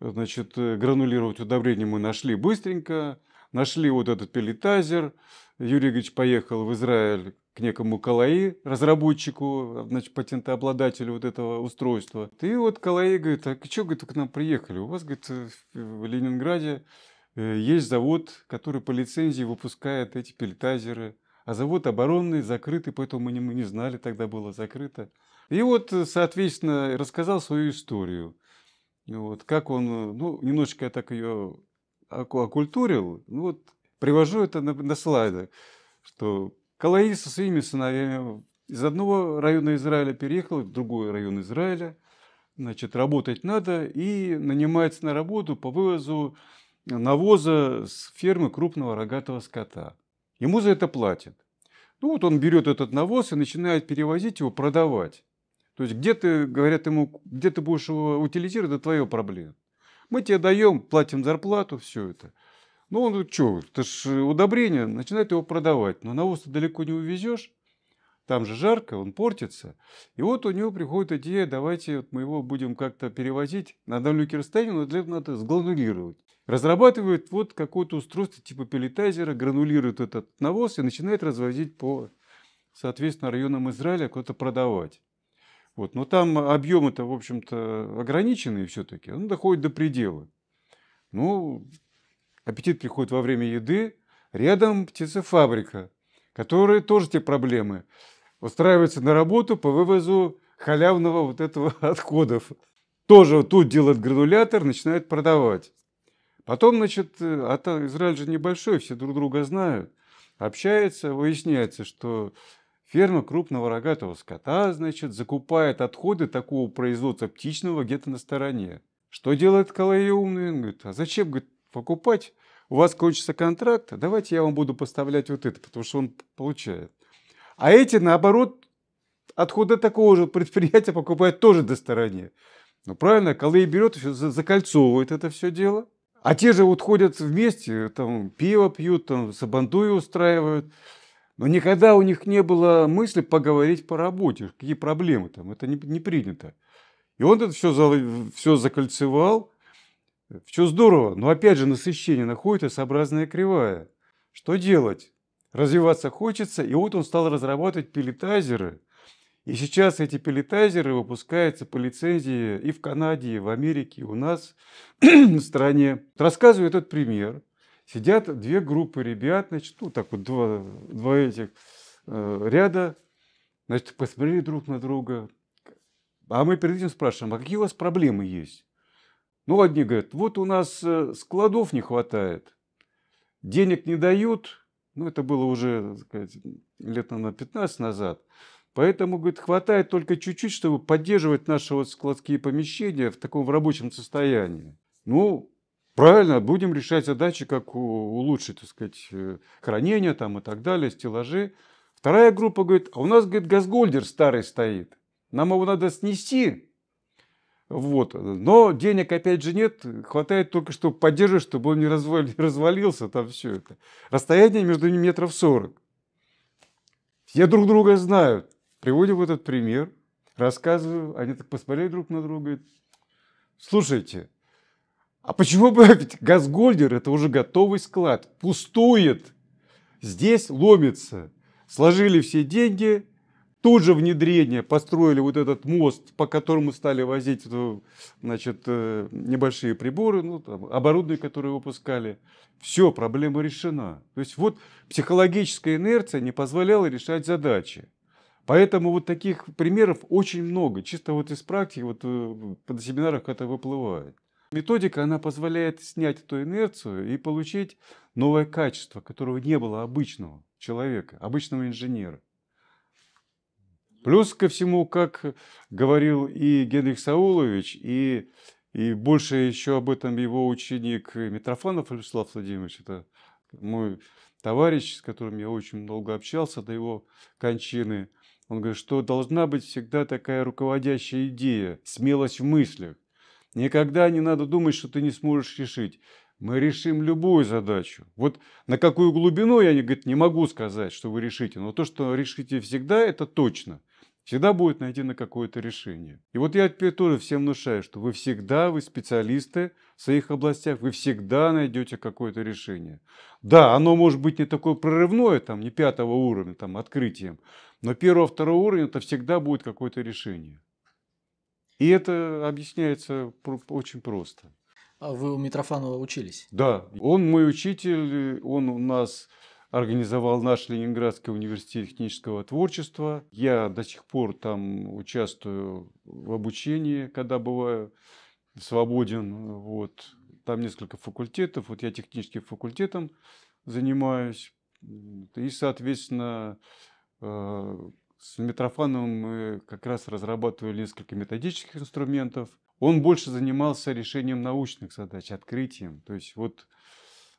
значит, гранулировать удобрение мы нашли быстренько. Нашли вот этот пелетазер. Юрий Игоревич поехал в Израиль к некому Калаи, разработчику, значит, патентообладателю вот этого устройства. И вот Калаи говорит, а что, говорит, вы к нам приехали? У вас, говорит, в Ленинграде Э, есть завод, который по лицензии выпускает эти пельтазеры, а завод оборонный закрытый, поэтому мы не, знали, тогда было закрыто. И вот, э, соответственно, рассказал свою историю. Вот, как он, э, ну, немножечко я так ее окультурил. Ну, вот, привожу это на, на слайдах, что Калаис со своими сыновьями из одного района Израиля переехал в другой район Израиля. Значит, работать надо и нанимается на работу по вывозу навоза с фермы крупного рогатого скота. Ему за это платят. Ну вот он берет этот навоз и начинает перевозить его, продавать. То есть где ты, говорят ему, где ты будешь его утилизировать, это твоя проблема. Мы тебе даем, платим зарплату, все это. Ну он что, это ж удобрение, начинает его продавать. Но навоз ты далеко не увезешь, там же жарко, он портится. И вот у него приходит идея, давайте вот мы его будем как-то перевозить на далекие расстояния, но для этого надо сгладулировать разрабатывают вот какое-то устройство типа пелетайзера, гранулируют этот навоз и начинают развозить по, соответственно, районам Израиля куда-то продавать. Вот. Но там объемы-то, в общем-то, ограниченные все-таки. Он доходит до предела. Ну, аппетит приходит во время еды. Рядом птицефабрика, которая тоже те проблемы. Устраивается на работу по вывозу халявного вот этого *laughs* отходов. Тоже тут делает гранулятор, начинает продавать. Потом, значит, э, а то Израиль же небольшой, все друг друга знают, общаются, выясняется, что ферма крупного рогатого скота, значит, закупает отходы такого производства птичного где-то на стороне. Что делает Калая умный? Он говорит, а зачем, говорит, покупать? У вас кончится контракт, давайте я вам буду поставлять вот это, потому что он получает. А эти, наоборот, отходы такого же предприятия покупают тоже до стороне. Ну, правильно, Калай берет, закольцовывает это все дело – а те же вот ходят вместе, там пиво пьют, там сабандуи устраивают. Но никогда у них не было мысли поговорить по работе, какие проблемы там, это не, не принято. И он это все, за, все закольцевал, все здорово, но опять же насыщение находит s кривая. Что делать? Развиваться хочется, и вот он стал разрабатывать пелетайзеры – и сейчас эти пелетайзеры выпускаются по лицензии и в Канаде, и в Америке, и у нас *clears throat* в стране. Рассказываю этот пример. Сидят две группы ребят, значит, ну так вот два, два этих э, ряда, значит, посмотрели друг на друга. А мы перед этим спрашиваем, а какие у вас проблемы есть? Ну, одни говорят, вот у нас э, складов не хватает, денег не дают, ну, это было уже, так сказать, лет, на 15 назад. Поэтому, говорит, хватает только чуть-чуть, чтобы поддерживать наши вот складские помещения в таком в рабочем состоянии. Ну, правильно, будем решать задачи, как улучшить, так сказать, э, хранение там и так далее, стеллажи. Вторая группа говорит, а у нас, говорит, газгольдер старый стоит. Нам его надо снести, вот. Но денег, опять же, нет. Хватает только, чтобы поддерживать, чтобы он не развалился там все это. Расстояние между ними метров сорок. Все друг друга знают. Приводим этот пример, рассказываю, они так посмотрели друг на друга, говорят, слушайте, а почему бы, *laughs* ведь газгольдер это уже готовый склад, пустует, здесь ломится. Сложили все деньги, тут же внедрение построили вот этот мост, по которому стали возить значит, э, небольшие приборы, ну, там, оборудование, которое выпускали. Все, проблема решена. То есть вот психологическая инерция не позволяла решать задачи. Поэтому вот таких примеров очень много. Чисто вот из практики, вот на э, семинарах это выплывает. Методика, она позволяет снять эту инерцию и получить новое качество, которого не было обычного человека, обычного инженера. Плюс ко всему, как говорил и Генрих Саулович, и, и больше еще об этом его ученик Митрофанов Вячеслав Владимирович, это мой товарищ, с которым я очень долго общался до его кончины – он говорит, что должна быть всегда такая руководящая идея, смелость в мыслях. Никогда не надо думать, что ты не сможешь решить. Мы решим любую задачу. Вот на какую глубину я говорит, не могу сказать, что вы решите, но то, что решите всегда, это точно. Всегда будет найдено какое-то решение. И вот я теперь тоже всем внушаю, что вы всегда, вы специалисты в своих областях, вы всегда найдете какое-то решение. Да, оно может быть не такое прорывное, там, не пятого уровня, там, открытием, но первого-второго уровня это всегда будет какое-то решение. И это объясняется очень просто. А вы у Митрофанова учились? Да, он мой учитель, он у нас организовал наш Ленинградский университет технического творчества. Я до сих пор там участвую в обучении, когда бываю свободен. Вот. Там несколько факультетов, вот я техническим факультетом занимаюсь. И, соответственно, Э, с Митрофановым мы как раз разрабатывали несколько методических инструментов. Он больше занимался решением научных задач, открытием. То есть вот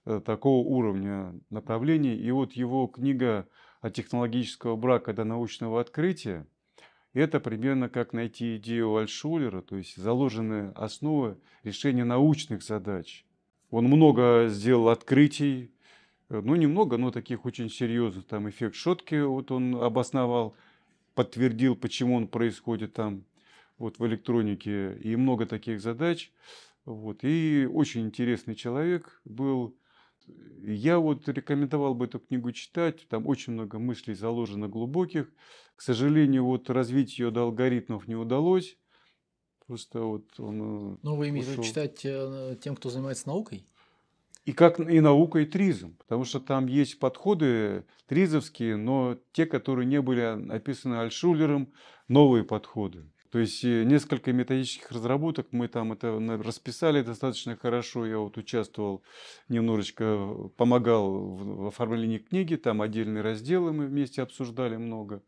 э, такого уровня направлений. И вот его книга о технологического брака до научного открытия, это примерно как найти идею Альшулера, то есть заложенные основы решения научных задач. Он много сделал открытий, Э, ну немного, но таких очень серьезных. Там эффект шотки вот он обосновал, подтвердил, почему он происходит там вот в электронике. И много таких задач. Вот. И очень интересный человек был. Я вот рекомендовал бы эту книгу читать. Там очень много мыслей заложено глубоких. К сожалению, вот развить ее до алгоритмов не удалось. Просто вот он... Э, ну, вы имеете в виду читать э, тем, кто занимается наукой? и как и наука, и тризм, потому что там есть подходы тризовские, но те, которые не были описаны Альшулером, новые подходы. То есть э, несколько методических разработок мы там это расписали достаточно хорошо. Я вот участвовал немножечко, помогал в оформлении книги, там отдельные разделы мы вместе обсуждали много.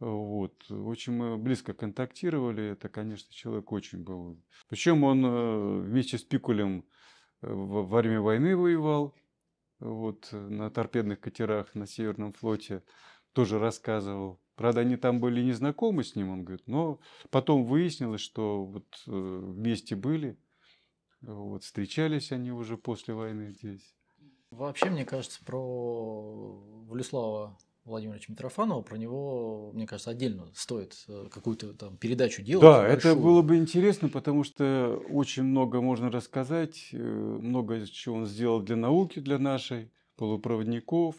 Вот. Очень мы близко контактировали. Это, конечно, человек очень был. Причем он э, вместе с Пикулем в, в армии войны воевал, вот, на торпедных катерах на Северном флоте, тоже рассказывал. Правда, они там были не знакомы с ним, он говорит, но потом выяснилось, что вот э, вместе были, вот, встречались они уже после войны здесь. Вообще, мне кажется, про Владислава Владимировича Митрофанова, про него, мне кажется, отдельно стоит э, какую-то там передачу делать. Да, большую. это было бы интересно, потому что очень много можно рассказать, э, много чего он сделал для науки, для нашей, полупроводников.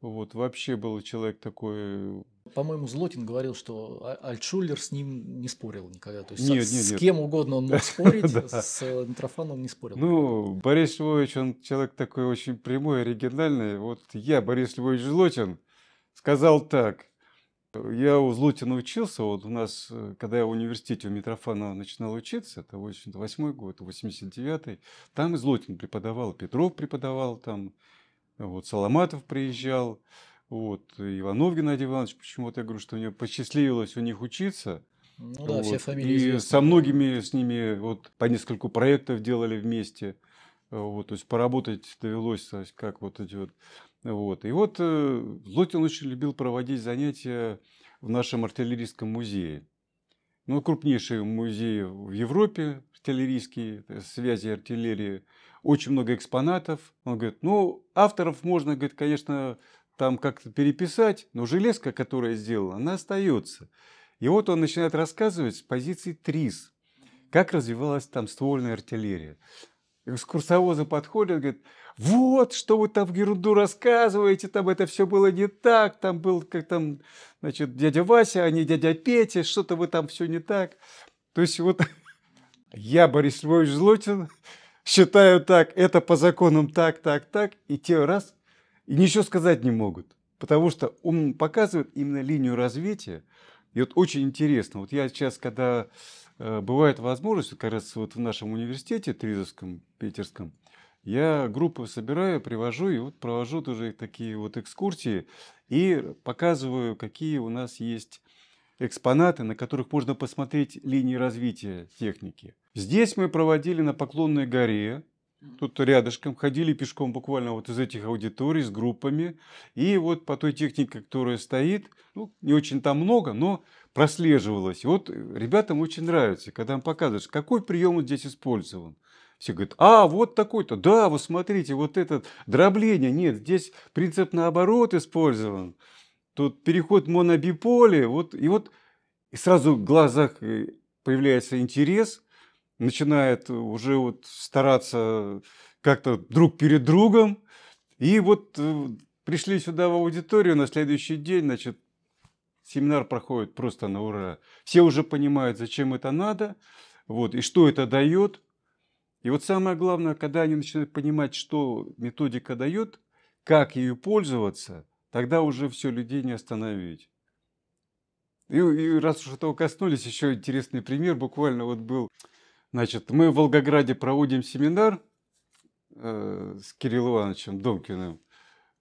Вот, вообще был человек такой... Э, По-моему, Злотин говорил, что а-, Альтшулер с ним не спорил никогда. То есть нет, с, нет, с кем нет. угодно он мог *laughs* спорить, с Митрофановым не спорил. Ну, Борис Львович, он человек такой очень прямой, оригинальный. Вот я, Борис Львович Злотин, сказал так. Я у Злутина учился, вот у нас, э, когда я в университете у Митрофанова начинал учиться, это 88 год, 89 там и Злотин преподавал, Петров преподавал там, вот Соломатов приезжал, вот Иванов Геннадий Иванович, почему-то я говорю, что мне посчастливилось у них учиться, ну, да, вот. все фамилии и известны. со многими с ними вот по нескольку проектов делали вместе. Вот, то есть поработать довелось, как вот идет. Вот, вот. И вот э, Злотин очень любил проводить занятия в нашем артиллерийском музее. Ну, крупнейший музей в Европе, артиллерийские связи артиллерии, очень много экспонатов. Он говорит, ну, авторов можно, говорит, конечно, там как-то переписать, но железка, которая сделана, она остается. И вот он начинает рассказывать с позиции ТРИС, как развивалась там ствольная артиллерия экскурсовозы подходят, говорят, вот, что вы там в ерунду рассказываете, там это все было не так, там был, как там, значит, дядя Вася, а не дядя Петя, что-то вы там все не так. То есть вот *laughs* я, Борис Львович Злотин, считаю так, это по законам так, так, так, и те раз, и ничего сказать не могут, потому что он показывает именно линию развития, и вот очень интересно, вот я сейчас, когда Э, бывает возможность, как раз вот в нашем университете Тризовском, Питерском, я группы собираю, привожу и вот провожу тоже такие вот экскурсии и показываю, какие у нас есть экспонаты, на которых можно посмотреть линии развития техники. Здесь мы проводили на Поклонной горе, тут рядышком, ходили пешком буквально вот из этих аудиторий с группами. И вот по той технике, которая стоит, ну, не очень там много, но прослеживалось. вот э, ребятам очень нравится, когда им показываешь, какой прием он здесь использован. Все говорят, а, вот такой-то, да, вот смотрите, вот это дробление, нет, здесь принцип наоборот использован. Тут переход монобиполи, вот, и вот и сразу в глазах э, появляется интерес, начинает уже вот стараться как-то друг перед другом. И вот э, пришли сюда в аудиторию на следующий день, значит, Семинар проходит просто на ура. Все уже понимают, зачем это надо, вот, и что это дает. И вот самое главное, когда они начинают понимать, что методика дает, как ее пользоваться, тогда уже все людей не остановить. И, и раз уж этого коснулись, еще интересный пример буквально вот был. Значит, мы в Волгограде проводим семинар э, с Кириллом Ивановичем Домкиным.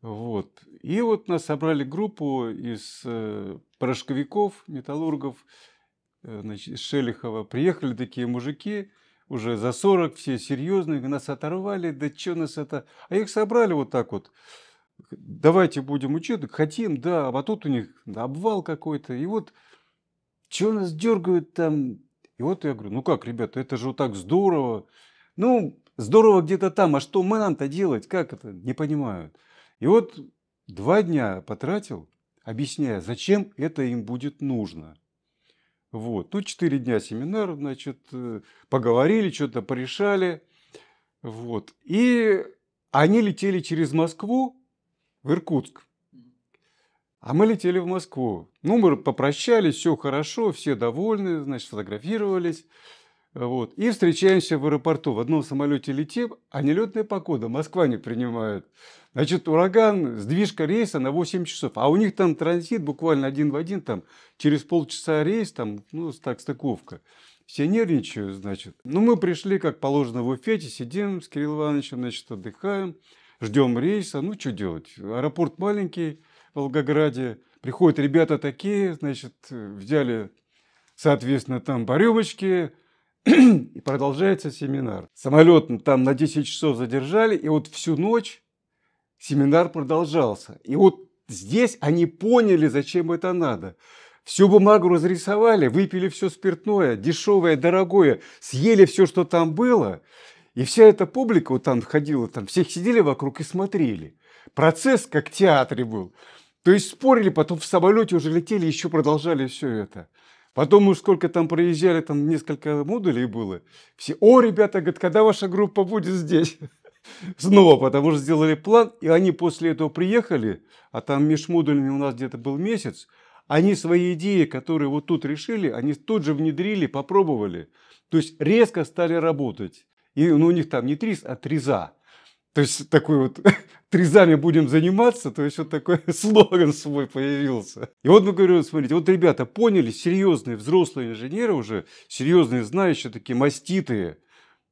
Вот. И вот нас собрали группу из э, порошковиков, металлургов, э, значит, из Шелихова. Приехали такие мужики, уже за 40, все серьезные, нас оторвали, да что нас это... А их собрали вот так вот. Давайте будем учиться, хотим, да, а тут у них да, обвал какой-то. И вот, что нас дергают там? И вот я говорю, ну как, ребята, это же вот так здорово. Ну, здорово где-то там, а что мы нам-то делать? Как это? Не понимают. И вот два дня потратил, объясняя, зачем это им будет нужно. Вот. Ну, четыре дня семинар, значит, э, поговорили, что-то порешали. Вот. И они летели через Москву в Иркутск. А мы летели в Москву. Ну, мы попрощались, все хорошо, все довольны, значит, фотографировались. Вот. И встречаемся в аэропорту. В одном самолете летим, а нелетная погода. Москва не принимает. Значит, ураган, сдвижка рейса на 8 часов. А у них там транзит буквально один в один, там через полчаса рейс, там, ну, так, стыковка. Все нервничают, значит. Ну, мы пришли, как положено, в Уфете, сидим с Кириллом Ивановичем, значит, отдыхаем, ждем рейса. Ну, что делать? Аэропорт маленький в Волгограде. Приходят ребята такие, значит, взяли, соответственно, там по *clears throat* и продолжается семинар. Самолет там на 10 часов задержали, и вот всю ночь семинар продолжался. И вот здесь они поняли, зачем это надо. Всю бумагу разрисовали, выпили все спиртное, дешевое, дорогое, съели все, что там было. И вся эта публика вот там входила, там всех сидели вокруг и смотрели. Процесс как в театре был. То есть спорили, потом в самолете уже летели, еще продолжали все это. Потом уж сколько там проезжали, там несколько модулей было. Все, о, ребята, говорят, когда ваша группа будет здесь? *laughs* Снова, потому что сделали план, и они после этого приехали, а там межмодульный у нас где-то был месяц, они свои идеи, которые вот тут решили, они тут же внедрили, попробовали. То есть резко стали работать. И ну, у них там не трис, а триза. То есть такой вот *laughs* тризами будем заниматься, то есть вот такой *laughs* слоган свой появился. И вот мы говорим, смотрите, вот ребята поняли, серьезные взрослые инженеры уже, серьезные знающие, такие маститые,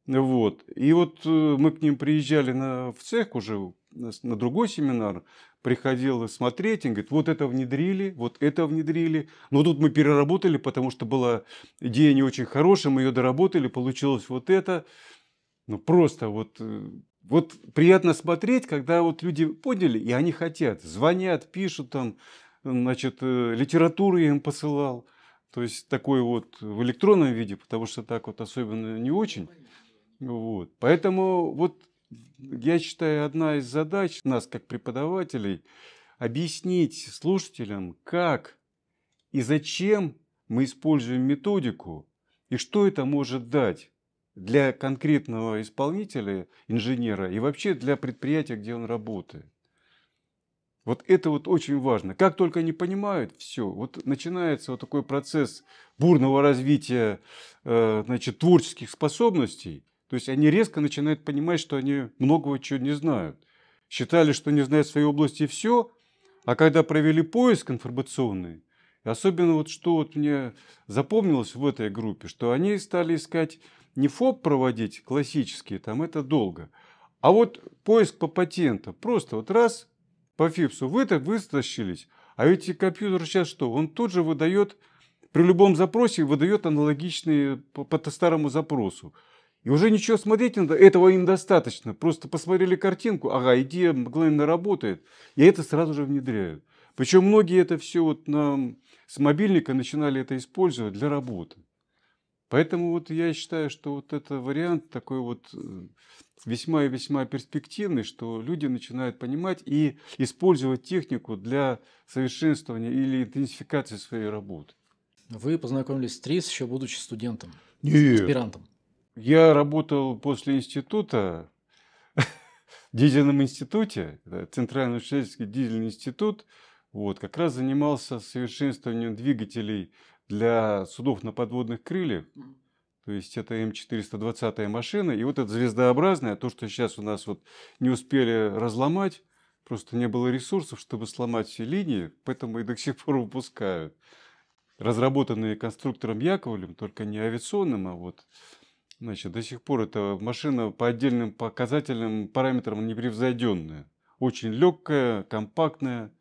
вот. И вот э, мы к ним приезжали на, в цех уже, на другой семинар, приходил смотреть, и говорит, вот это внедрили, вот это внедрили. Но тут мы переработали, потому что была идея не очень хорошая, мы ее доработали, получилось вот это. Ну просто вот, э, вот приятно смотреть, когда вот люди поняли, и они хотят, звонят, пишут там, значит, э, литературу я им посылал. То есть такой вот в электронном виде, потому что так вот особенно не очень. Вот. Поэтому вот я считаю, одна из задач нас, как преподавателей, объяснить слушателям, как и зачем мы используем методику и что это может дать для конкретного исполнителя, инженера и вообще для предприятия, где он работает. Вот это вот очень важно. Как только они понимают, все, вот начинается вот такой процесс бурного развития э, значит, творческих способностей – то есть они резко начинают понимать, что они многого чего не знают. Считали, что не знают в своей области все, а когда провели поиск информационный, особенно вот что вот мне запомнилось в этой группе, что они стали искать не ФОП проводить классические, там это долго, а вот поиск по патенту. Просто вот раз по ФИПСу вы так вытащились, а ведь компьютер сейчас что? Он тут же выдает, при любом запросе выдает аналогичные по, по старому запросу. И уже ничего смотреть надо, этого им достаточно. Просто посмотрели картинку, ага, идея мгновенно работает, и это сразу же внедряют. Причем многие это все вот на, с мобильника начинали это использовать для работы. Поэтому вот я считаю, что вот это вариант такой вот э, весьма и весьма перспективный, что люди начинают понимать и использовать технику для совершенствования или интенсификации своей работы. Вы познакомились с ТРИС еще будучи студентом, Нет. аспирантом. Я работал после института, *laughs* в дизельном институте, Центральный учительский дизельный институт, вот, как раз занимался совершенствованием двигателей для судов на подводных крыльях. То есть это М420 машина. И вот это звездообразное, то, что сейчас у нас вот не успели разломать, просто не было ресурсов, чтобы сломать все линии, поэтому и до сих пор выпускают. Разработанные конструктором Яковлем, только не авиационным, а вот Значит, до сих пор эта машина по отдельным показателям, параметрам непревзойденная. Очень легкая, компактная.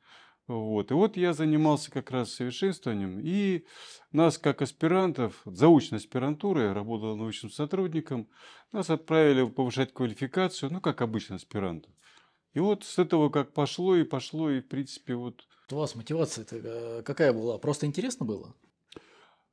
Вот. И вот я занимался как раз совершенствованием. И нас, как аспирантов, заочной аспирантуры, я работал научным сотрудником, нас отправили повышать квалификацию, ну, как обычно, аспирантов. И вот с этого как пошло и пошло, и в принципе вот... У вас мотивация э, какая была? Просто интересно было?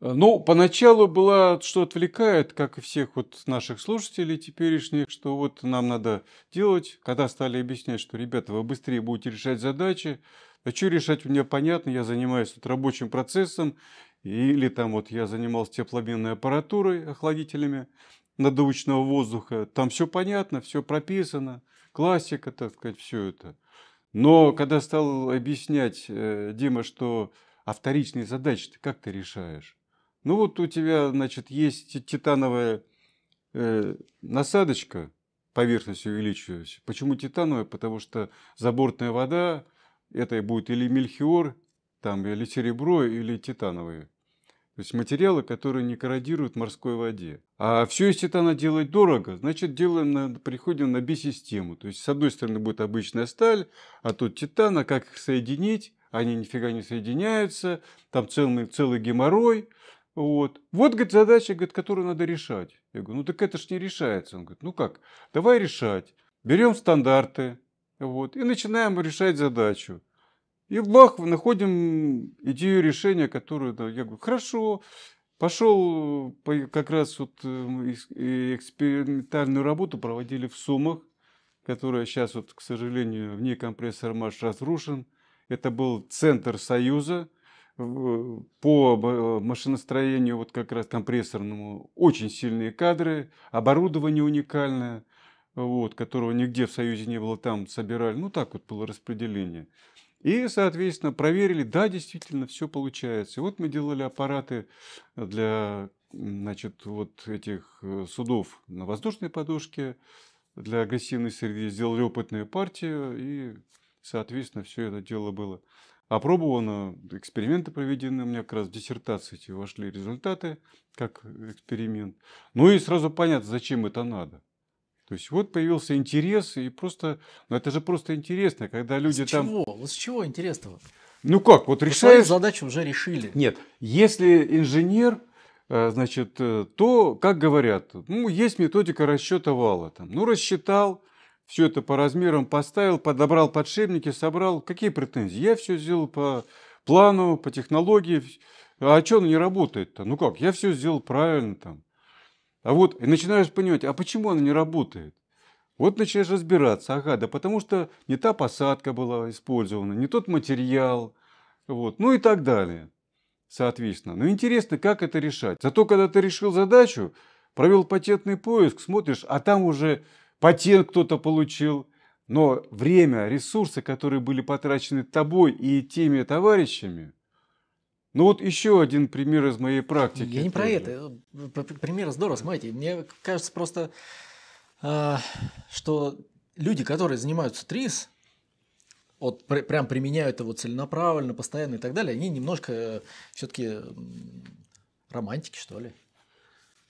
Э, ну, поначалу было, что отвлекает, как и всех вот наших слушателей теперешних, что вот нам надо делать, когда стали объяснять, что, ребята, вы быстрее будете решать задачи, а что решать мне понятно, я занимаюсь вот рабочим процессом, или там вот я занимался теплообменной аппаратурой, охладителями надувочного воздуха, там все понятно, все прописано, классика, так сказать, все это. Но когда стал объяснять, э, Дима, что а вторичные задачи ты как ты решаешь? Ну вот у тебя, значит, есть титановая э, насадочка, поверхность увеличивается. Почему титановая? Потому что забортная вода, это будет или мельхиор, там, или серебро, или титановые. То есть материалы, которые не корродируют в морской воде. А все из титана делать дорого, значит, делаем на, приходим на бисистему, То есть, с одной стороны, будет обычная сталь, а тут титан, а как их соединить? Они нифига не соединяются, там целый, целый геморрой. Вот. Вот, говорит, задача, говорит, которую надо решать. Я говорю, ну так это ж не решается. Он говорит, ну как, давай решать. Берем стандарты, вот, и начинаем решать задачу. И бах, находим идею решения, которую, да, я говорю, хорошо, пошел как раз вот э, э, экспериментальную работу проводили в Сумах, которая сейчас вот, к сожалению, в ней компрессор марш разрушен. Это был центр Союза, по э, машиностроению, вот как раз компрессорному, очень сильные кадры, оборудование уникальное, вот, которого нигде в Союзе не было, там собирали. Ну, так вот было распределение. И, соответственно, проверили, да, действительно, все получается. вот мы делали аппараты для значит, вот этих э, судов на воздушной подушке, для агрессивной среды, сделали опытные партии, и, соответственно, все это дело было Опробовано, эксперименты проведены, у меня как раз в диссертации эти вошли результаты, как эксперимент. Ну и сразу понятно, зачем это надо. То есть вот появился интерес, и просто, ну это же просто интересно, когда а люди с там... Чего? Вот с чего интересного? Ну как, вот решаешь... Свою задачу уже решили. Нет, если инженер, э, значит, э, то, как говорят, ну есть методика расчета вала, там, ну рассчитал, все это по размерам поставил, подобрал подшипники, собрал. Какие претензии? Я все сделал по плану, по технологии. А что оно не работает-то? Ну как, я все сделал правильно там. А вот и начинаешь понимать, а почему оно не работает? Вот начинаешь разбираться, ага, да потому что не та посадка была использована, не тот материал, вот, ну и так далее, соответственно. Но ну, интересно, как это решать. Зато, когда ты решил задачу, провел патентный поиск, смотришь, а там уже патент кто-то получил, но время, ресурсы, которые были потрачены тобой и теми товарищами, ну вот еще один пример из моей практики. Я не про это. Пример здорово, смотрите. Мне кажется просто, а, что люди, которые занимаются ТРИС, вот прям применяют его целенаправленно, постоянно и так далее, они немножко э, все-таки романтики, что ли.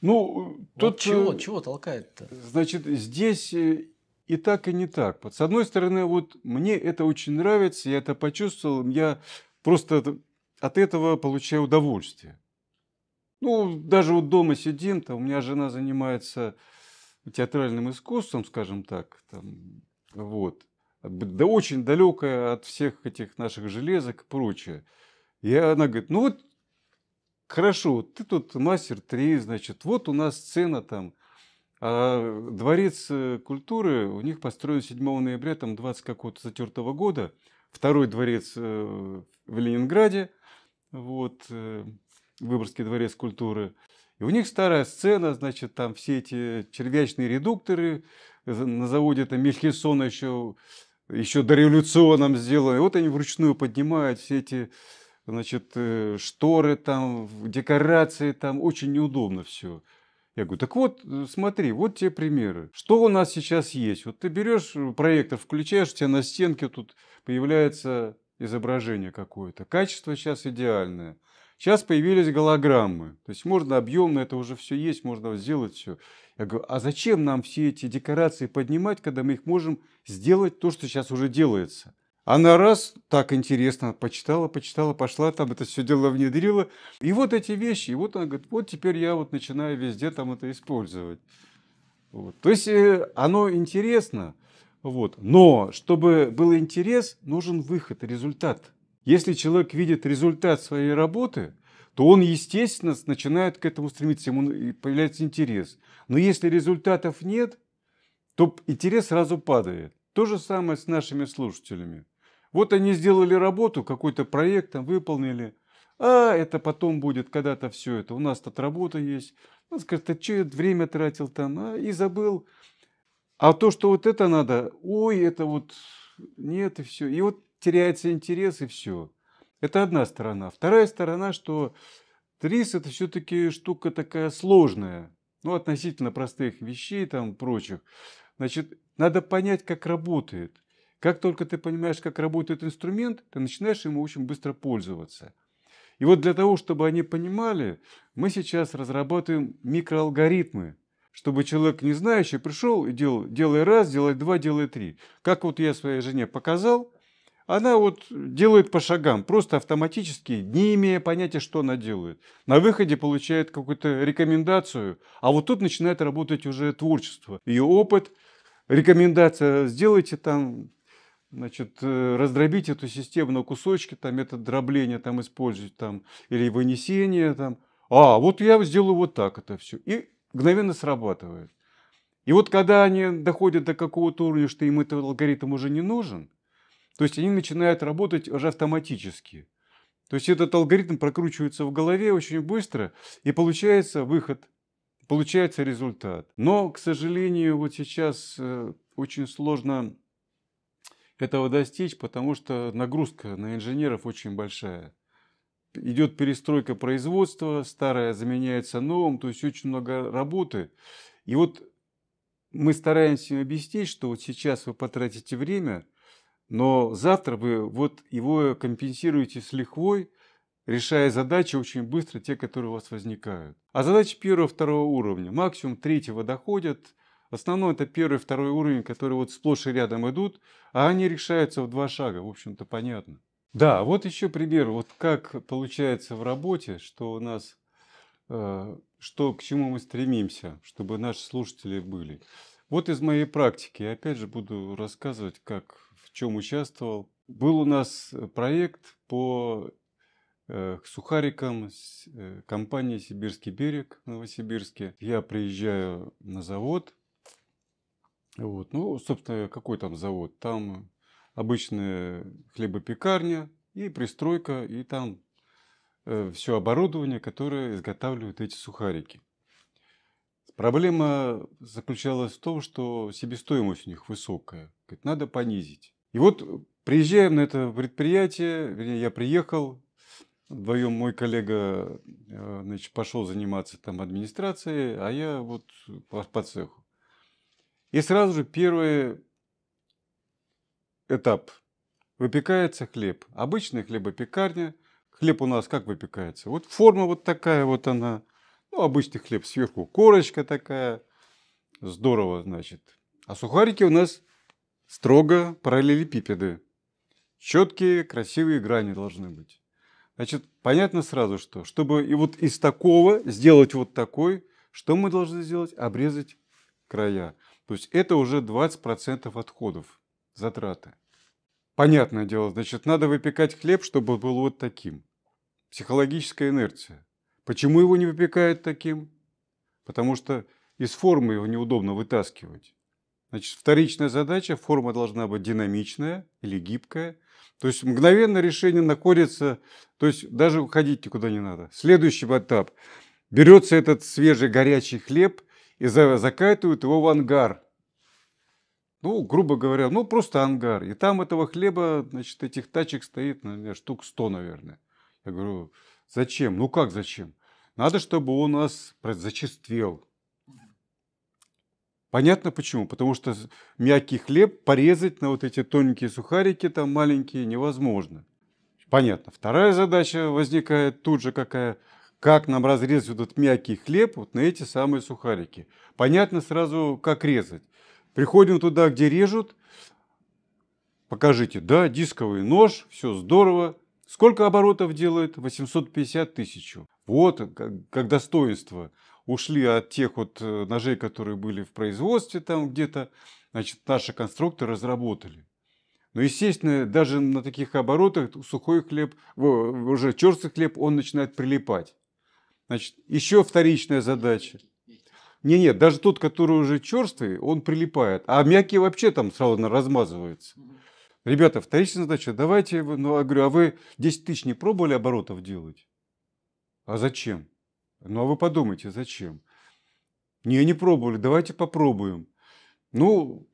Ну, вот Чего, чего толкает-то? Значит, здесь э, и так, и не так. с одной стороны, вот мне это очень нравится, я это почувствовал, я просто от этого получаю удовольствие. Ну, даже вот дома сидим, там, у меня жена занимается театральным искусством, скажем так, там, вот, да очень далекая от всех этих наших железок и прочее. И она говорит, ну вот хорошо, ты тут мастер 3, значит, вот у нас сцена там, а дворец э, культуры у них построен 7 ноября там 20 какого-то затертого года, второй дворец э, в Ленинграде, вот, э, Выборгский дворец культуры. И у них старая сцена, значит, там все эти червячные редукторы, на заводе там Мельхисон еще, еще до дореволюционным сделали. Вот они вручную поднимают все эти значит, э, шторы там, декорации там, очень неудобно все. Я говорю, так вот, э, смотри, вот те примеры. Что у нас сейчас есть? Вот ты берешь э, проектор, включаешь, у тебя на стенке тут появляется изображение какое-то. Качество сейчас идеальное. Сейчас появились голограммы. То есть можно объемно, это уже все есть, можно сделать все. Я говорю, а зачем нам все эти декорации поднимать, когда мы их можем сделать то, что сейчас уже делается? Она раз, так интересно, почитала, почитала, пошла там, это все дело внедрила. И вот эти вещи, и вот она говорит, вот теперь я вот начинаю везде там это использовать. Вот. То есть э, оно интересно, вот. но чтобы был интерес, нужен выход, результат. Если человек видит результат своей работы, то он, естественно, начинает к этому стремиться, ему появляется интерес. Но если результатов нет, то интерес сразу падает. То же самое с нашими слушателями. Вот они сделали работу, какой-то проект там выполнили. А это потом будет, когда-то все это. У нас тут работа есть. Он скажет, а что я время тратил там? А, и забыл. А то, что вот это надо, ой, это вот нет, и все. И вот теряется интерес, и все. Это одна сторона. Вторая сторона, что рис это все-таки штука такая сложная. Ну, относительно простых вещей там прочих. Значит, надо понять, как работает. Как только ты понимаешь, как работает инструмент, ты начинаешь ему очень быстро пользоваться. И вот для того, чтобы они понимали, мы сейчас разрабатываем микроалгоритмы, чтобы человек не знающий пришел и делал, делай раз, делай два, делай три. Как вот я своей жене показал, она вот делает по шагам, просто автоматически, не имея понятия, что она делает. На выходе получает какую-то рекомендацию, а вот тут начинает работать уже творчество, ее опыт, рекомендация «сделайте там значит, э, раздробить эту систему на кусочки, там это дробление там использовать, там, или вынесение, там. А, вот я сделаю вот так это все. И мгновенно срабатывает. И вот когда они доходят до какого-то уровня, что им этот алгоритм уже не нужен, то есть они начинают работать уже автоматически. То есть этот алгоритм прокручивается в голове очень быстро, и получается выход, получается результат. Но, к сожалению, вот сейчас э, очень сложно этого достичь, потому что нагрузка на инженеров очень большая. Идет перестройка производства, старое заменяется новым, то есть очень много работы. И вот мы стараемся объяснить, что вот сейчас вы потратите время, но завтра вы вот его компенсируете с лихвой, решая задачи очень быстро, те, которые у вас возникают. А задачи первого, второго уровня, максимум третьего доходят, в это первый и второй уровень, которые вот сплошь и рядом идут, а они решаются в два шага, в общем-то понятно. Да, вот еще пример, вот как получается в работе, что у нас, э, что к чему мы стремимся, чтобы наши слушатели были. Вот из моей практики, я опять же буду рассказывать, как, в чем участвовал. Был у нас проект по э, сухарикам с, э, компании «Сибирский берег» в Новосибирске. Я приезжаю на завод, вот. Ну, собственно, какой там завод? Там обычная хлебопекарня и пристройка, и там э, все оборудование, которое изготавливают эти сухарики. Проблема заключалась в том, что себестоимость у них высокая. Говорит, надо понизить. И вот приезжаем на это предприятие, вернее, я приехал, вдвоем мой коллега э, значит, пошел заниматься там администрацией, а я вот по, по цеху. И сразу же первый этап. Выпекается хлеб. Обычная хлебопекарня. Хлеб у нас как выпекается? Вот форма вот такая вот она. Ну, обычный хлеб. Сверху корочка такая. Здорово, значит. А сухарики у нас строго параллелепипеды. Четкие, красивые грани должны быть. Значит, понятно сразу, что чтобы и вот из такого сделать вот такой, что мы должны сделать? Обрезать края. То есть это уже 20% отходов, затраты. Понятное дело, значит, надо выпекать хлеб, чтобы был вот таким. Психологическая инерция. Почему его не выпекают таким? Потому что из формы его неудобно вытаскивать. Значит, вторичная задача, форма должна быть динамичная или гибкая. То есть мгновенно решение находится, то есть даже уходить никуда не надо. Следующий этап. Берется этот свежий горячий хлеб – и закатывают его в ангар. Ну, грубо говоря, ну просто ангар. И там этого хлеба, значит, этих тачек стоит, наверное, штук 100, наверное. Я говорю, зачем? Ну как зачем? Надо, чтобы он у нас зачерствел. Понятно почему. Потому что мягкий хлеб порезать на вот эти тоненькие сухарики там маленькие невозможно. Понятно. Вторая задача возникает тут же какая – как нам разрезать вот этот мягкий хлеб вот на эти самые сухарики. Понятно сразу, как резать. Приходим туда, где режут. Покажите, да, дисковый нож, все здорово. Сколько оборотов делает? 850 тысяч. Вот как, как достоинство. Ушли от тех вот э, ножей, которые были в производстве там где-то. Значит, наши конструкторы разработали. Но, естественно, даже на таких оборотах сухой хлеб, уже черствый хлеб, он начинает прилипать. Значит, еще вторичная задача. Не, нет, даже тот, который уже черствый, он прилипает. А мягкий вообще там сразу размазывается. Ребята, вторичная задача, давайте, ну, я говорю, а вы 10 тысяч не пробовали оборотов делать? А зачем? Ну, а вы подумайте, зачем? Не, не пробовали, давайте попробуем. Ну,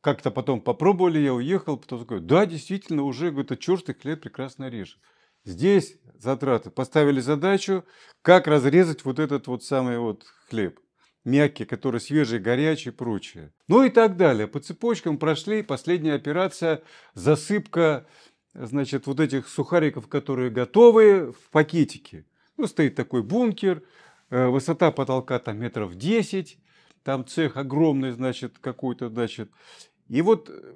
как-то потом попробовали, я уехал, потом такой, да, действительно, уже, говорит, а черт их прекрасно режет. Здесь затраты. Поставили задачу, как разрезать вот этот вот самый вот хлеб мягкий, который свежий, горячий и прочее. Ну и так далее. По цепочкам прошли. Последняя операция – засыпка значит, вот этих сухариков, которые готовы в пакетике. Ну, стоит такой бункер, э, высота потолка там метров 10, там цех огромный, значит, какой-то, значит. И вот э,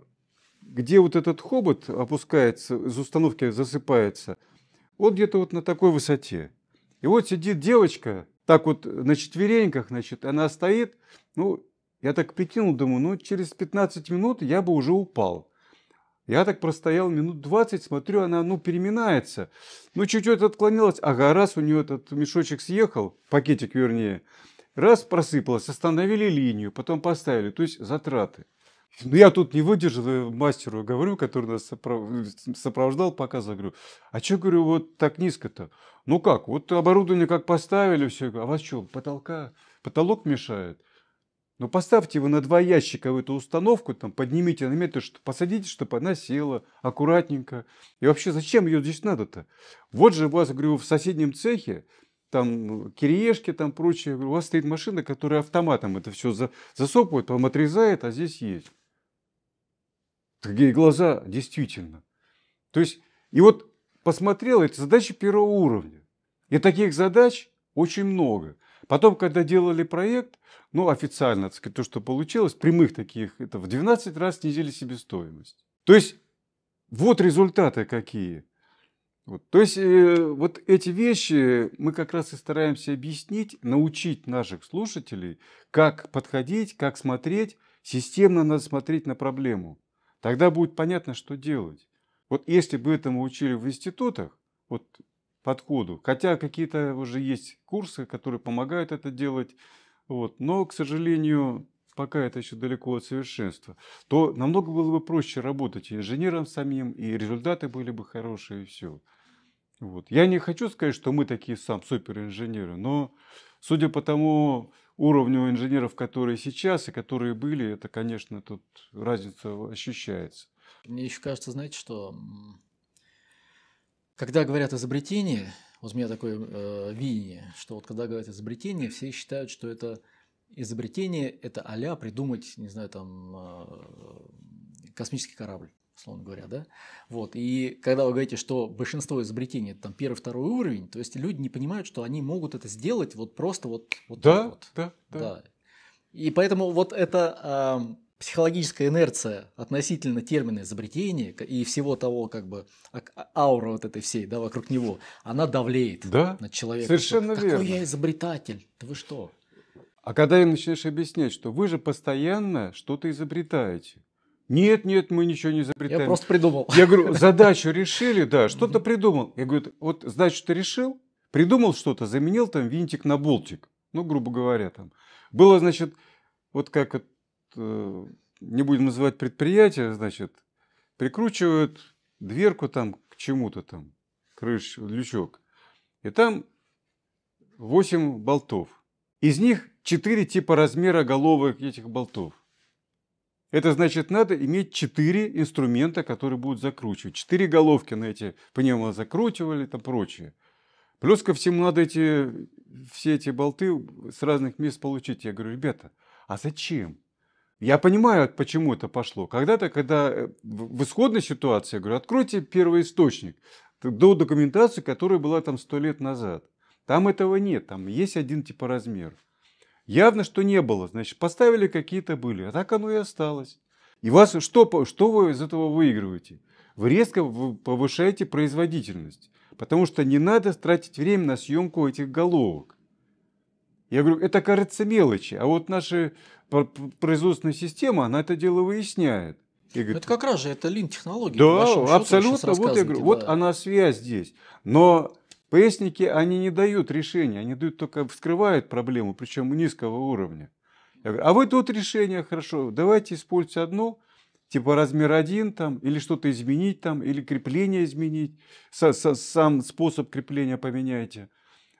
где вот этот хобот опускается, из установки засыпается – вот где-то вот на такой высоте. И вот сидит девочка, так вот на четвереньках, значит, она стоит. Ну, я так прикинул, думаю, ну, через 15 минут я бы уже упал. Я так простоял минут 20, смотрю, она, ну, переминается. Ну, чуть-чуть отклонилась. Ага, раз у нее этот мешочек съехал, пакетик вернее, раз просыпалась, остановили линию, потом поставили. То есть затраты. Ну, я тут не выдержал, мастеру говорю, который нас э, сопровождал показа, говорю, а что, говорю, вот так низко-то? Ну как, вот оборудование как поставили, все, а вас что, потолка, потолок мешает? Ну поставьте вы на два ящика в эту установку, там поднимите на метр, посадите, чтобы она села аккуратненько. И вообще зачем ее здесь надо-то? Вот же у вас, говорю, в соседнем цехе там Кириешки, там прочее. У вас стоит машина, которая автоматом это все засопывает, вам отрезает, а здесь есть. Такие глаза, действительно. То есть, и вот посмотрел, это задачи первого уровня. И таких задач очень много. Потом, когда делали проект, ну, официально, так сказать, то, что получилось, прямых таких, это в 12 раз снизили себестоимость. То есть, вот результаты какие – вот. То есть э, вот эти вещи мы как раз и стараемся объяснить, научить наших слушателей, как подходить, как смотреть. Системно надо смотреть на проблему. Тогда будет понятно, что делать. Вот если бы этому учили в институтах, вот подходу, хотя какие-то уже есть курсы, которые помогают это делать, вот, но, к сожалению, пока это еще далеко от совершенства, то намного было бы проще работать и инженерам самим, и результаты были бы хорошие, и все. Вот. Я не хочу сказать, что мы такие сам суперинженеры, но судя по тому уровню инженеров, которые сейчас и которые были, это, конечно, тут разница ощущается. Мне еще кажется, знаете, что когда говорят изобретение, вот у меня такое э, видение, что вот когда говорят изобретение, все считают, что это изобретение, это а придумать, не знаю, там э, космический корабль условно говоря, да? Вот. И когда вы говорите, что большинство изобретений – это там первый-второй уровень, то есть люди не понимают, что они могут это сделать вот просто вот… вот да, так вот. да, да, да. И поэтому вот эта э, психологическая инерция относительно термина изобретения и всего того, как бы, а, а, аура вот этой всей, да, вокруг него, она давлеет да? на человека. Совершенно что, верно. Какой я изобретатель? Да вы что? А когда им начинаешь объяснять, что вы же постоянно что-то изобретаете, нет, нет, мы ничего не изобретаем. Я просто придумал. Я говорю, *laughs* задачу решили, да, что-то придумал. Я говорю, вот задачу ты решил, придумал что-то, заменил там винтик на болтик. Ну, грубо говоря, там. Было, значит, вот как, э, не будем называть предприятие, значит, прикручивают дверку там к чему-то там, крыш, лючок. И там 8 болтов. Из них 4 типа размера головок этих болтов. Это значит, надо иметь четыре инструмента, которые будут закручивать. Четыре головки на эти пневмозакручивали и прочее. Плюс ко всему надо эти, все эти болты с разных мест получить. Я говорю, ребята, а зачем? Я понимаю, почему это пошло. Когда-то, когда э, в исходной ситуации, я говорю, откройте первый источник до документации, которая была там сто лет назад. Там этого нет, там есть один типа размер. Явно, что не было. Значит, поставили какие-то были. А так оно и осталось. И вас что, что вы из этого выигрываете? Вы резко повышаете производительность. Потому что не надо тратить время на съемку этих головок. Я говорю, это кажется мелочи. А вот наша производственная система, она это дело выясняет. И это как раз же это лин-технология. Да, абсолютно. Вот, я говорю, да. вот она связь здесь. Но ПСники, они не дают решения, они дают только вскрывают проблему, причем низкого уровня. Я говорю, а вы тут решение, хорошо, давайте используйте одно, типа размер один там, или что-то изменить там, или крепление изменить, со, со, сам способ крепления поменяйте.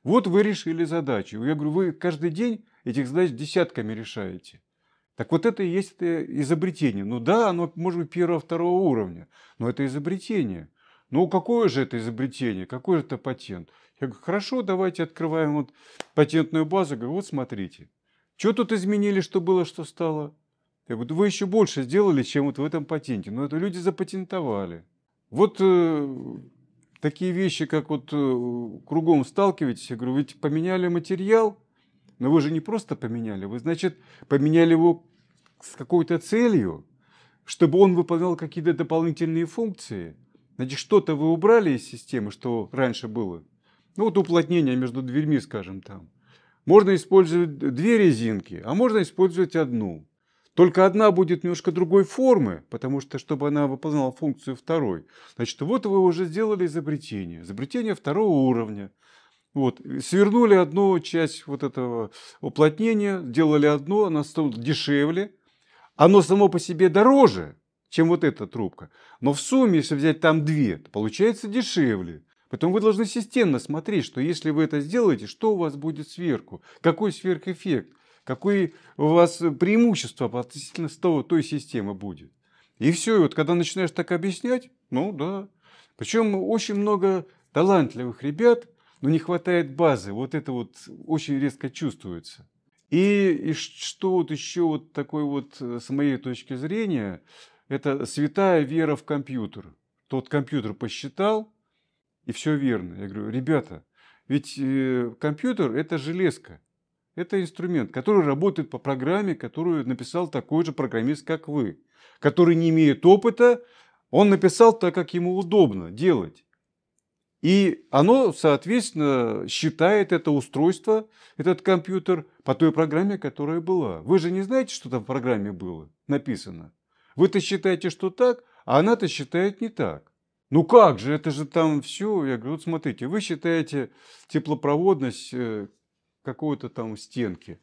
Вот вы решили задачу. Я говорю, вы каждый день этих задач десятками решаете. Так вот это и есть это изобретение. Ну да, оно может быть первого-второго уровня, но это изобретение ну какое же это изобретение, какой же это патент? Я говорю, хорошо, давайте открываем вот патентную базу. Я говорю, вот смотрите, что тут изменили, что было, что стало? Я говорю, вы еще больше сделали, чем вот в этом патенте. Но это люди запатентовали. Вот э, такие вещи, как вот э, кругом сталкиваетесь. Я говорю, вы поменяли материал, но вы же не просто поменяли. Вы, значит, поменяли его с какой-то целью, чтобы он выполнял какие-то дополнительные функции. Значит, что-то вы убрали из системы, что раньше было. Ну, вот уплотнение между дверьми, скажем там. Можно использовать две резинки, а можно использовать одну. Только одна будет немножко другой формы, потому что, чтобы она выполняла функцию второй. Значит, вот вы уже сделали изобретение. Изобретение второго уровня. Вот, свернули одну часть вот этого уплотнения, делали одно, оно стало дешевле. Оно само по себе дороже, чем вот эта трубка. Но в сумме, если взять там две, то получается дешевле. Поэтому вы должны системно смотреть, что если вы это сделаете, что у вас будет сверху, какой сверхэффект, какое у вас преимущество относительно того, той системы будет. И все, и вот когда начинаешь так объяснять, ну да. Причем очень много талантливых ребят, но не хватает базы. Вот это вот очень резко чувствуется. И, и что вот еще вот такой вот, э, с моей точки зрения, это святая вера в компьютер. Тот компьютер посчитал, и все верно. Я говорю, ребята, ведь э, компьютер – это железка. Это инструмент, который работает по программе, которую написал такой же программист, как вы. Который не имеет опыта, он написал так, как ему удобно делать. И оно, соответственно, считает это устройство, этот компьютер, по той программе, которая была. Вы же не знаете, что там в программе было написано. Вы-то считаете, что так, а она-то считает не так. Ну как же, это же там все. Я говорю, вот смотрите, вы считаете теплопроводность э, какой-то там стенки.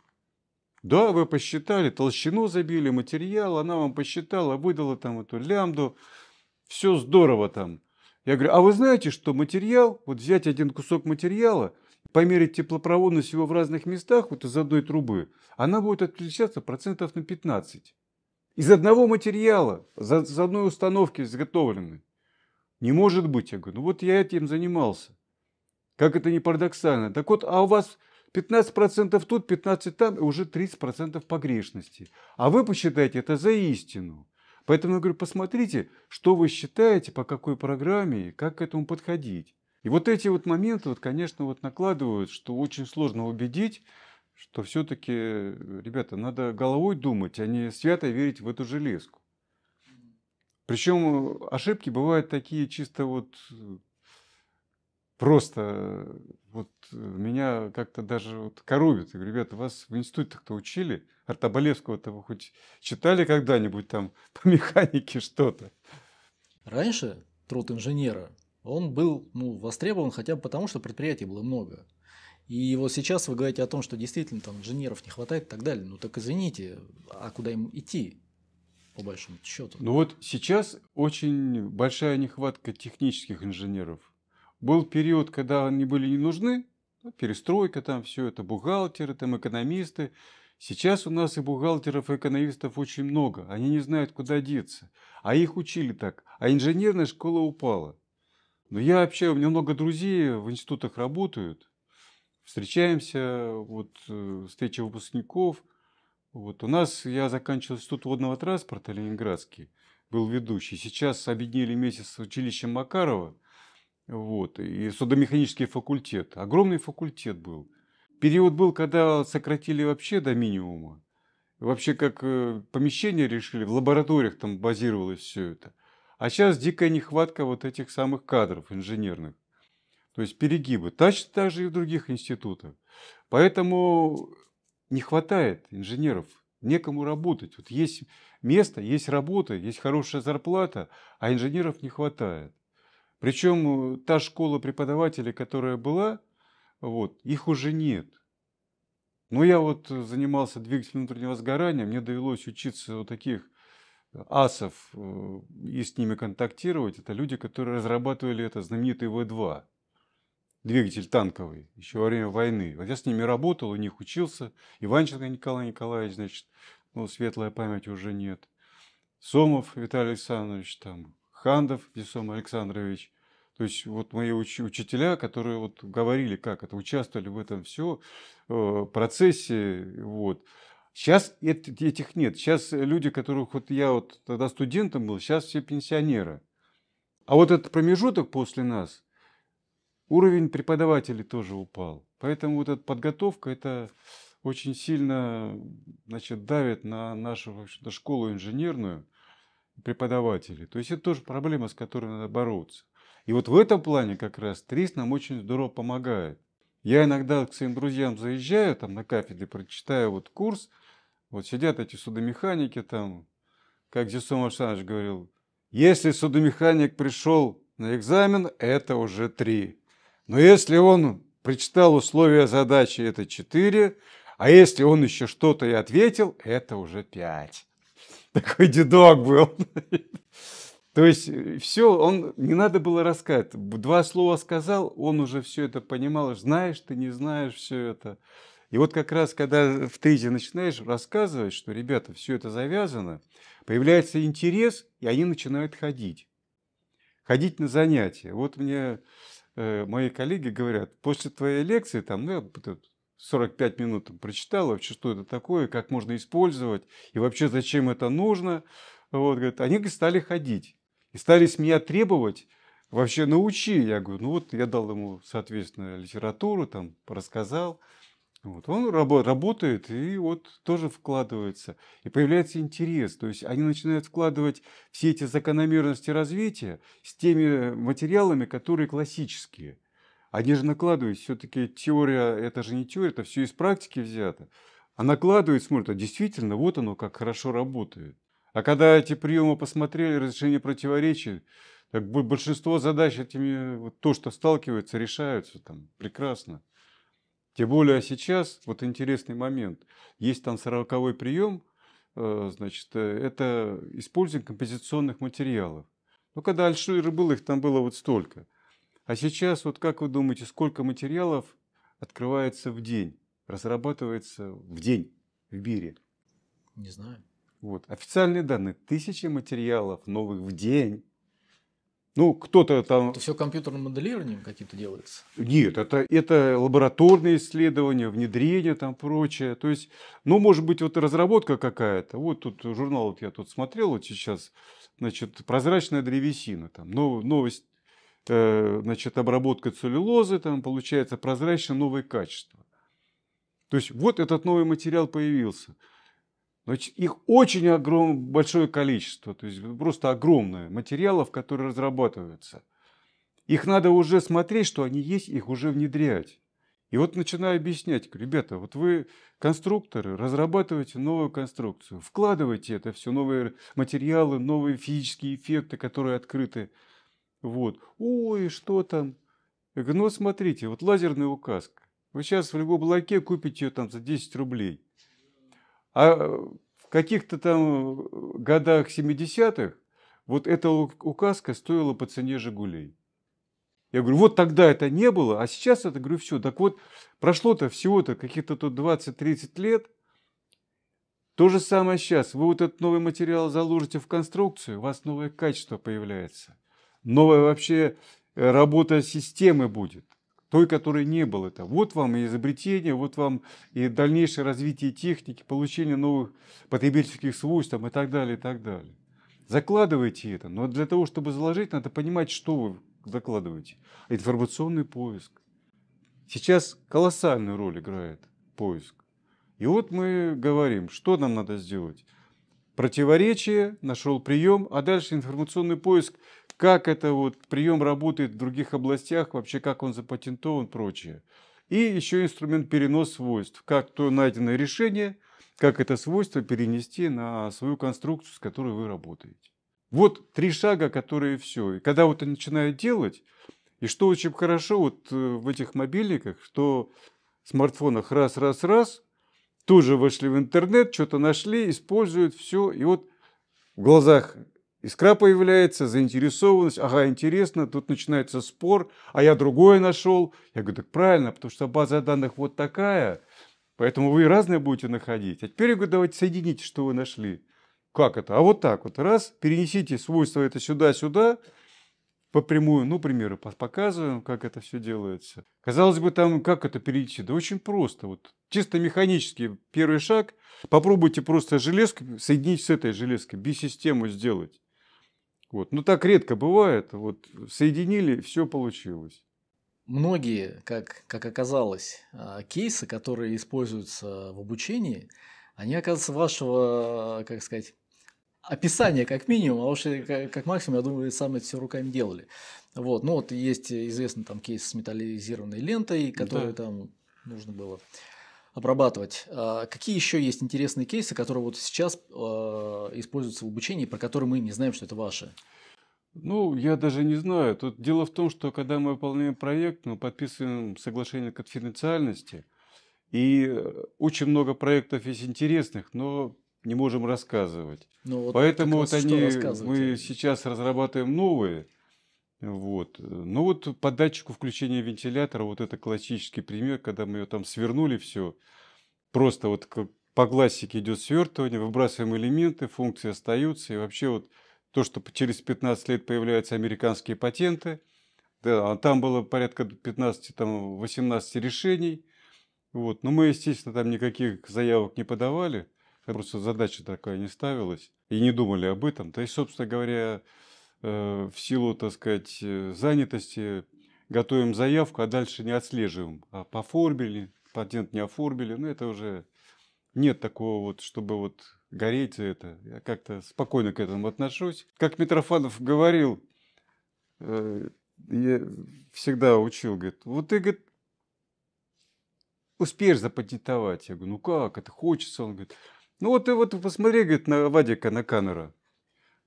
Да, вы посчитали, толщину забили, материал, она вам посчитала, выдала там эту лямду, все здорово там. Я говорю, а вы знаете, что материал, вот взять один кусок материала, померить теплопроводность его в разных местах, вот из одной трубы, она будет отличаться процентов на 15. Из одного материала, за, из одной установки изготовлены. Не может быть. Я говорю, ну вот я этим занимался. Как это не парадоксально. Так вот, а у вас 15% тут, 15% там, и уже 30% погрешности. А вы посчитаете это за истину. Поэтому я говорю, посмотрите, что вы считаете, по какой программе, как к этому подходить. И вот эти вот моменты, вот, конечно, вот накладывают, что очень сложно убедить, что все-таки, э, ребята, надо головой думать, а не свято верить в эту железку. Причем э, ошибки бывают такие чисто вот э, просто вот меня как-то даже вот коробит. Я говорю, ребята, вас в институте кто учили, Артобалевского-то вы хоть читали когда-нибудь там *laughs* по механике что-то? Раньше труд инженера, он был ну, востребован хотя бы потому, что предприятий было много. И вот сейчас вы говорите о том, что действительно там инженеров не хватает и так далее. Ну так извините, а куда им идти? по большому счету. Ну вот сейчас очень большая нехватка технических инженеров. Был период, когда они были не нужны, перестройка там, все это, бухгалтеры, там экономисты. Сейчас у нас и бухгалтеров, и экономистов очень много. Они не знают, куда деться. А их учили так. А инженерная школа упала. Но я вообще у меня много друзей в институтах работают встречаемся, вот э, встреча выпускников. Вот у нас, я заканчивал Институт водного транспорта Ленинградский, был ведущий. Сейчас объединили вместе с училищем Макарова вот, и судомеханический факультет. Огромный факультет был. Период был, когда сократили вообще до минимума. Вообще как э, помещение решили, в лабораториях там базировалось все это. А сейчас дикая нехватка вот этих самых кадров инженерных. То есть перегибы. Точно так же и в других институтах. Поэтому не хватает инженеров, некому работать. Вот есть место, есть работа, есть хорошая зарплата, а инженеров не хватает. Причем э, та школа преподавателей, которая была, вот, их уже нет. Но я вот э, занимался двигателем внутреннего сгорания, мне довелось учиться у таких э, асов и с ними контактировать. Это люди, которые разрабатывали это знаменитый В2 двигатель танковый, еще во время войны. Вот я с ними работал, у них учился. Иванченко Николай Николаевич, значит, ну, светлая память уже нет. Сомов Виталий Александрович, там, Хандов Весом Александрович. То есть вот мои уч- учителя, которые вот говорили, как это, участвовали в этом все э, процессе, вот. Сейчас этих нет. Сейчас люди, которых вот я вот тогда студентом был, сейчас все пенсионеры. А вот этот промежуток после нас – Уровень преподавателей тоже упал. Поэтому вот эта подготовка, это очень сильно значит, давит на нашу школу инженерную преподавателей. То есть это тоже проблема, с которой надо бороться. И вот в этом плане как раз ТРИС нам очень здорово помогает. Я иногда к своим друзьям заезжаю, там на кафедре прочитаю вот курс, вот сидят эти судомеханики там, как Зисом Александрович говорил, если судомеханик пришел на экзамен, это уже три. Но если он прочитал условия задачи, это 4, а если он еще что-то и ответил, это уже 5. *laughs* Такой дедок был. *laughs* То есть э, все, он не надо было рассказать. Два слова сказал, он уже все это понимал. Знаешь ты, не знаешь все это. И вот как раз, когда в тызе начинаешь рассказывать, что, ребята, все это завязано, появляется интерес, и они начинают ходить. Ходить на занятия. Вот мне Э, мои коллеги говорят, после твоей лекции, там, ну, я 45 минут там, прочитал вообще, что это такое, как можно использовать, и вообще зачем это нужно. Вот, говорят, они стали ходить и стали с меня требовать, вообще научи. Я говорю, ну вот я дал ему, соответственно, литературу, там, рассказал. Вот. Он раб- работает и вот тоже вкладывается. И появляется интерес. То есть они начинают вкладывать все эти закономерности развития с теми материалами, которые классические. Они же накладывают, все-таки теория, это же не теория, это все из практики взято. А накладывают, смотрят, а действительно, вот оно как хорошо работает. А когда эти приемы посмотрели, разрешение противоречий, так большинство задач этими, вот то, что сталкивается, решаются там прекрасно. Тем более сейчас, вот интересный момент, есть там сороковой прием, э, значит, э, это использование композиционных материалов. Ну, когда Альшир был, их там было вот столько. А сейчас, вот как вы думаете, сколько материалов открывается в день, разрабатывается в день в Бире? Не знаю. Вот. Официальные данные. Тысячи материалов новых в день. Ну, кто-то там... Это все компьютерным моделированием каким-то делается? Нет, это, это лабораторные исследования, внедрение там прочее. То есть, ну, может быть, вот разработка какая-то. Вот тут журнал вот я тут смотрел вот сейчас. Значит, прозрачная древесина. Там, новость, э, значит, обработка целлюлозы. Там получается прозрачно новое качество. То есть, вот этот новый материал появился – но их очень огром... большое количество, то есть просто огромное материалов, которые разрабатываются. Их надо уже смотреть, что они есть, их уже внедрять. И вот начинаю объяснять, ребята, вот вы конструкторы, разрабатываете новую конструкцию, вкладывайте это все, новые материалы, новые физические эффекты, которые открыты. Вот. Ой, что там? Я говорю, ну смотрите, вот лазерная указка. Вы сейчас в любом блоке купите ее там за 10 рублей. А в каких-то там э, годах 70-х вот эта указка стоила по цене «Жигулей». Я говорю, вот тогда это не было, а сейчас это, говорю, все. Так вот, прошло-то всего-то каких-то тут 20-30 лет. То же самое сейчас. Вы вот этот новый материал заложите в конструкцию, у вас новое качество появляется. Новая вообще э, работа системы будет той, которой не было. Это вот вам и изобретение, вот вам и дальнейшее развитие техники, получение новых потребительских свойств там, и так далее, и так далее. Закладывайте это, но для того, чтобы заложить, надо понимать, что вы закладываете. Информационный поиск. Сейчас колоссальную роль играет поиск. И вот мы говорим, что нам надо сделать. Противоречие, нашел прием, а дальше информационный поиск как это вот прием работает в других областях, вообще как он запатентован, прочее. И еще инструмент перенос свойств, как то найденное решение, как это свойство перенести на свою конструкцию, с которой вы работаете. Вот три шага, которые все. И когда вот они начинают делать, и что очень хорошо вот э, в этих мобильниках, что в смартфонах раз-раз-раз, тоже вошли в интернет, что-то нашли, используют все. И вот в глазах Искра появляется, заинтересованность, ага, интересно, тут начинается спор, а я другое нашел. Я говорю, так правильно, потому что база данных вот такая, поэтому вы разные будете находить. А теперь я говорю, давайте соедините, что вы нашли. Как это? А вот так вот. Раз, перенесите свойства это сюда-сюда, по прямую, ну, примеры показываем, как это все делается. Казалось бы, там как это перейти? Да очень просто. Вот чисто механически. первый шаг. Попробуйте просто железку соединить с этой железкой, би-систему сделать. Вот. но ну, так редко бывает. Вот соединили, все получилось. Многие, как, как оказалось, а, кейсы, которые используются в обучении, они, оказываются вашего, как сказать, описания как минимум, а уж как как максимум, я думаю, сами это все руками делали. Вот, ну вот есть известный там кейс с металлизированной лентой, который да. там нужно было обрабатывать. А какие еще есть интересные кейсы, которые вот сейчас а, используются в обучении, про которые мы не знаем, что это ваши? Ну, я даже не знаю. Тут дело в том, что когда мы выполняем проект, мы подписываем соглашение о конфиденциальности, и э, очень много проектов есть интересных, но не можем рассказывать. Ну, вот Поэтому вот они, мы сейчас разрабатываем новые, вот. Ну вот по датчику включения вентилятора, вот это классический пример, когда мы ее там свернули все. Просто вот по классике идет свертывание, выбрасываем элементы, функции остаются. И вообще вот то, что через 15 лет появляются американские патенты, да, а там было порядка 15-18 решений. Вот. Но мы, естественно, там никаких заявок не подавали. Просто задача такая не ставилась. И не думали об этом. То есть, собственно говоря, Э, в силу, так сказать, э, занятости готовим заявку, а дальше не отслеживаем. А оформили, патент не оформили. Ну, это уже нет такого вот, чтобы вот гореть за это. Я как-то спокойно к этому отношусь. Как Митрофанов говорил, э, я всегда учил, говорит, вот ты, говорит, успеешь запатентовать. Я говорю, ну как, это хочется. Он говорит, ну вот ты вот посмотри, говорит, на Вадика, на Канера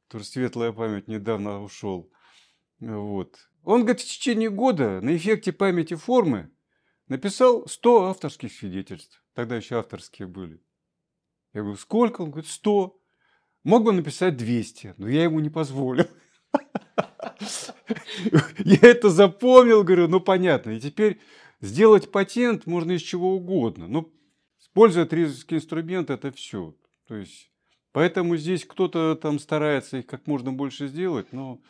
тоже светлая память, недавно ушел. Вот. Он, говорит, в течение года на эффекте памяти формы написал 100 авторских свидетельств. Тогда еще авторские были. Я говорю, сколько? Он говорит, 100. Мог бы написать 200, но я ему не позволил. *laughs* Я это запомнил, говорю, ну понятно. И теперь сделать патент можно из чего угодно. Но ну, используя трезорские инструмент это все. То есть Поэтому здесь кто-то там старается их как можно больше сделать, но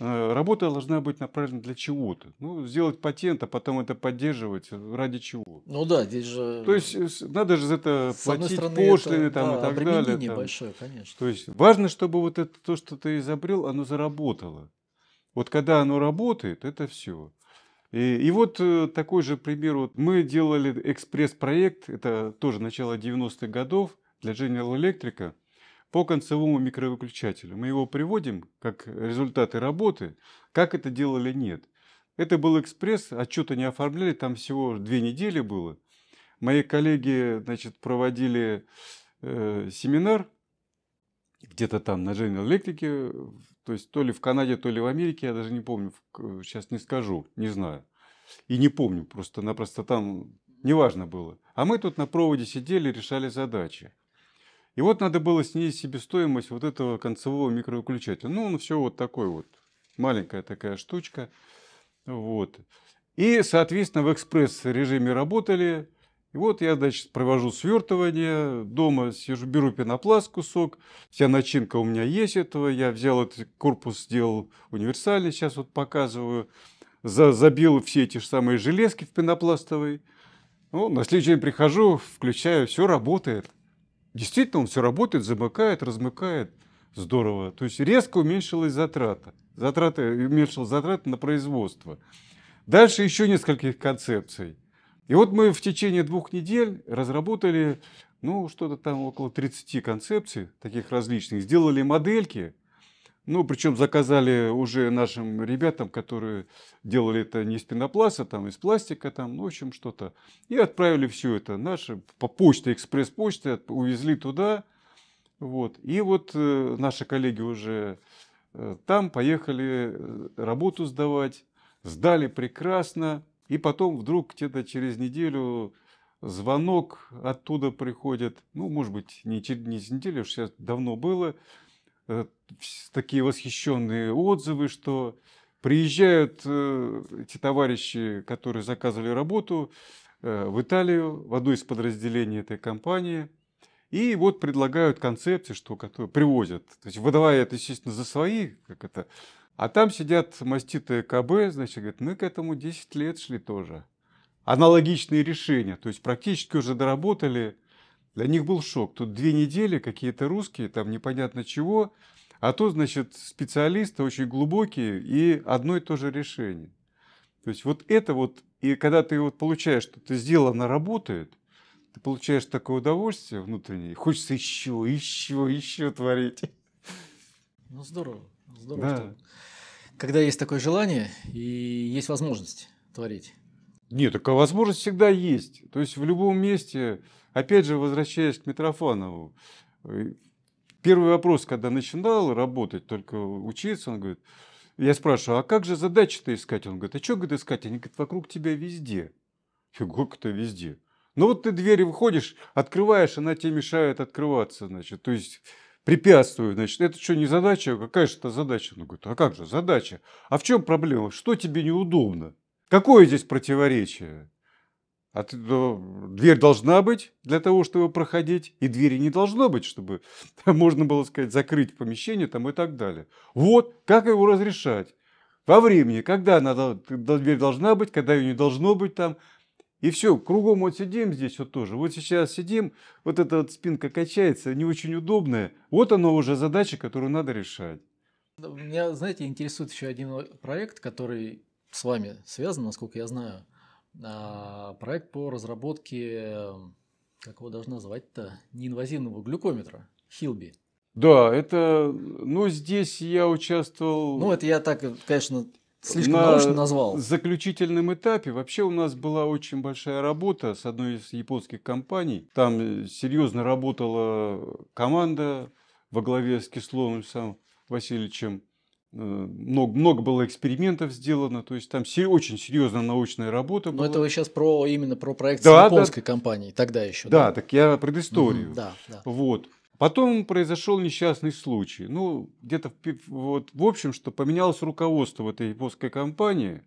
э, работа должна быть направлена для чего-то. Ну, сделать патент, а потом это поддерживать э, ради чего. Ну да, здесь же... То есть э, надо же за это платить стороны, пошлины это, там, да, и так далее. Там. большое, конечно. То есть важно, чтобы вот это то, что ты изобрел, оно заработало. Вот когда оно работает, это все. И, и вот такой же пример. Вот мы делали экспресс-проект, это тоже начало 90-х годов для General Electric по концевому микровыключателю. Мы его приводим как результаты работы, как это делали нет. Это был экспресс, отчеты не оформляли, там всего две недели было. Мои коллеги значит, проводили э, семинар где-то там на General Electric, то есть то ли в Канаде, то ли в Америке, я даже не помню, сейчас не скажу, не знаю. И не помню, просто-напросто там неважно было. А мы тут на проводе сидели, решали задачи. И вот надо было снизить себестоимость вот этого концевого микровыключателя. Ну, он все вот такой вот. Маленькая такая штучка. Вот. И, соответственно, в экспресс-режиме работали. И вот я, значит, провожу свертывание, дома сижу, беру пенопласт кусок, вся начинка у меня есть этого, я взял этот корпус, сделал универсальный, сейчас вот показываю, за, забил все эти же самые железки в пенопластовый. Ну, на следующий день прихожу, включаю, все работает. Действительно, он все работает, замыкает, размыкает. Здорово. То есть резко уменьшилась затрата. Затраты, уменьшил затраты на производство. Дальше еще нескольких концепций. И вот мы в течение двух недель разработали ну, что-то там около 30 концепций таких различных. Сделали модельки, ну, причем заказали уже нашим ребятам, которые делали это не из пенопласта, там, а из пластика, там, ну, в общем, что-то. И отправили все это наши по почте, экспресс-почте, увезли туда. Вот. И вот э, наши коллеги уже э, там поехали э, работу сдавать, сдали прекрасно. И потом вдруг где-то через неделю звонок оттуда приходит. Ну, может быть, не через неделю, уж сейчас давно было – Э, такие восхищенные отзывы, что приезжают э, эти товарищи, которые заказывали работу э, в Италию, в одно из подразделений этой компании, и вот предлагают концепции, что которые привозят. То есть выдавая это, естественно, за свои, как это. А там сидят маститы КБ, значит, говорят, мы к этому 10 лет шли тоже. Аналогичные решения, то есть практически уже доработали для них был шок. Тут две недели какие-то русские, там непонятно чего, а то, значит, специалисты очень глубокие и одно и то же решение. То есть вот это вот, и когда ты вот получаешь, что ты сделано работает, ты получаешь такое удовольствие внутреннее, хочется еще, еще, еще творить. Ну здорово, здорово. Да. Что... Когда есть такое желание и есть возможность творить. Нет, такая возможность всегда есть. То есть в любом месте, опять же, возвращаясь к Митрофанову, э, первый вопрос, когда начинал работать, только учиться, он говорит, я спрашиваю, а как же задачи-то искать? Он говорит, а что, говорит, искать? Они говорят, вокруг тебя везде. Я говорю, как это везде? Ну вот ты двери выходишь, открываешь, она тебе мешает открываться, значит, то есть препятствует, значит, это что, не задача? Какая же это задача? Он говорит, а как же задача? А в чем проблема? Что тебе неудобно? Какое здесь противоречие? А ты, ну, дверь должна быть для того, чтобы проходить, и двери не должно быть, чтобы *laughs* можно было сказать закрыть помещение там и так далее. Вот как его разрешать во времени, когда она дверь должна быть, когда ее не должно быть там. И все, кругом вот сидим здесь вот тоже. Вот сейчас сидим, вот эта вот спинка качается, не очень удобная. Вот оно уже задача, которую надо решать. Меня, знаете, интересует еще один проект, который с вами связан, насколько я знаю. А, проект по разработке, как его должно назвать-то, неинвазивного глюкометра Хилби. Да, это, ну, здесь я участвовал... Ну, это я так, конечно, слишком на научно назвал. заключительном этапе вообще у нас была очень большая работа с одной из японских компаний. Там э, серьезно работала команда во главе с Кисловым Александром Васильевичем. Э, много, много было экспериментов сделано, то есть там очень серьезная научная работа Но была. это вы сейчас про именно про проект да, с японской да, компании тогда еще. Да, да? так я предысторию. Mm-hmm, да, да. Вот. Потом произошел несчастный случай. Ну, где-то вот, в общем, что поменялось руководство в этой японской компании,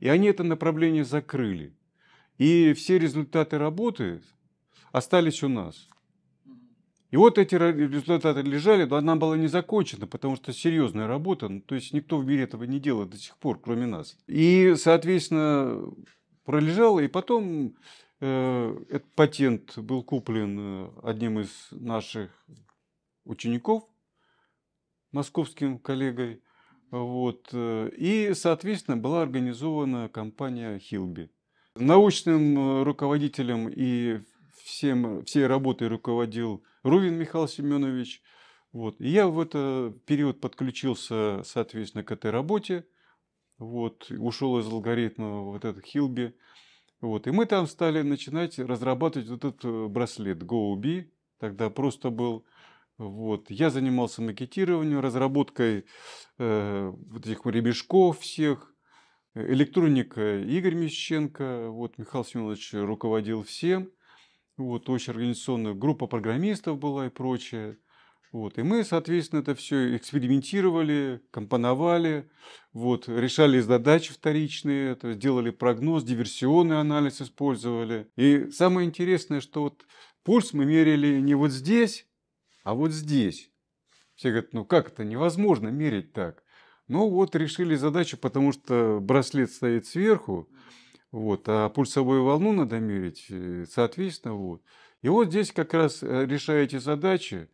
и они это направление закрыли. И все результаты работы остались у нас. И вот эти результаты лежали, но она была не закончена, потому что серьезная работа, ну, то есть никто в мире этого не делает до сих пор, кроме нас. И, соответственно, пролежала, и потом э, этот патент был куплен э, одним из наших учеников, московским коллегой, вот, э, и, соответственно, была организована компания «Хилби». Научным э, руководителем и всем, всей работой руководил Рувин Михаил Семенович. Вот. И я в этот период подключился, соответственно, к этой работе. Вот. Ушел из алгоритма вот этот Хилби. Вот. И мы там стали начинать разрабатывать вот этот э, браслет GoB. Тогда просто был. Вот. Я занимался макетированием, разработкой э, вот этих ремешков всех. Электроника Игорь Мещенко, вот Михаил Семенович руководил всем – вот, очень организационная группа программистов была и прочее. Вот. И мы, соответственно, это все экспериментировали, компоновали, вот, решали задачи вторичные, то есть делали прогноз, диверсионный анализ использовали. И самое интересное, что вот пульс мы мерили не вот здесь, а вот здесь. Все говорят, ну как это, невозможно мерить так. Ну вот решили задачу, потому что браслет стоит сверху, вот. А пульсовую волну надо мерить, э, соответственно, вот. И вот здесь как раз э, решая эти задачи.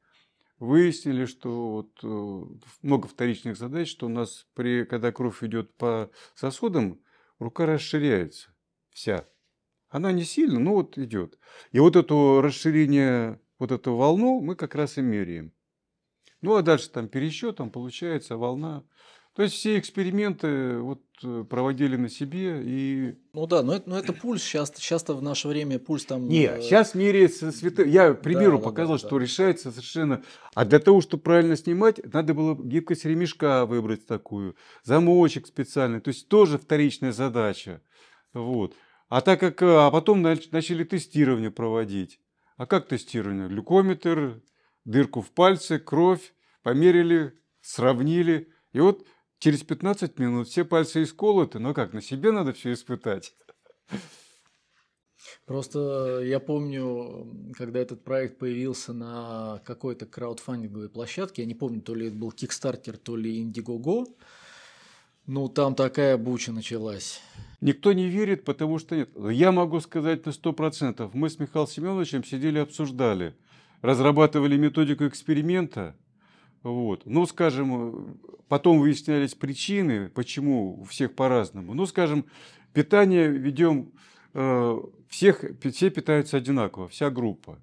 Выяснили, что вот э, много вторичных задач, что у нас, при, когда кровь идет по сосудам, рука расширяется вся. Она не сильно, но вот идет. И вот это расширение, вот эту волну мы как раз и меряем. Ну а дальше там пересчетом получается волна то есть все эксперименты вот э, проводили на себе и... Ну да, но это, но это пульс, сейчас часто в наше время пульс там... Не, сейчас в мире святых... Я примеру да, показал, да, да, что да. решается совершенно... А для того, чтобы правильно снимать, надо было гибкость ремешка выбрать такую, замочек специальный, то есть тоже вторичная задача. Вот. А так как... А потом начали тестирование проводить. А как тестирование? Глюкометр, дырку в пальце, кровь, померили, сравнили. И вот Через 15 минут все пальцы исколоты, но как, на себе надо все испытать. Просто я помню, когда этот проект появился на какой-то краудфандинговой площадке, я не помню, то ли это был Kickstarter, то ли Indiegogo, ну там такая буча началась. Никто не верит, потому что нет. Я могу сказать на сто процентов. Мы с Михаилом Семеновичем сидели, обсуждали, разрабатывали методику эксперимента – вот. Ну, скажем, потом выяснялись причины, почему у всех по-разному. Ну, скажем, питание ведем, э, всех, все питаются одинаково, вся группа.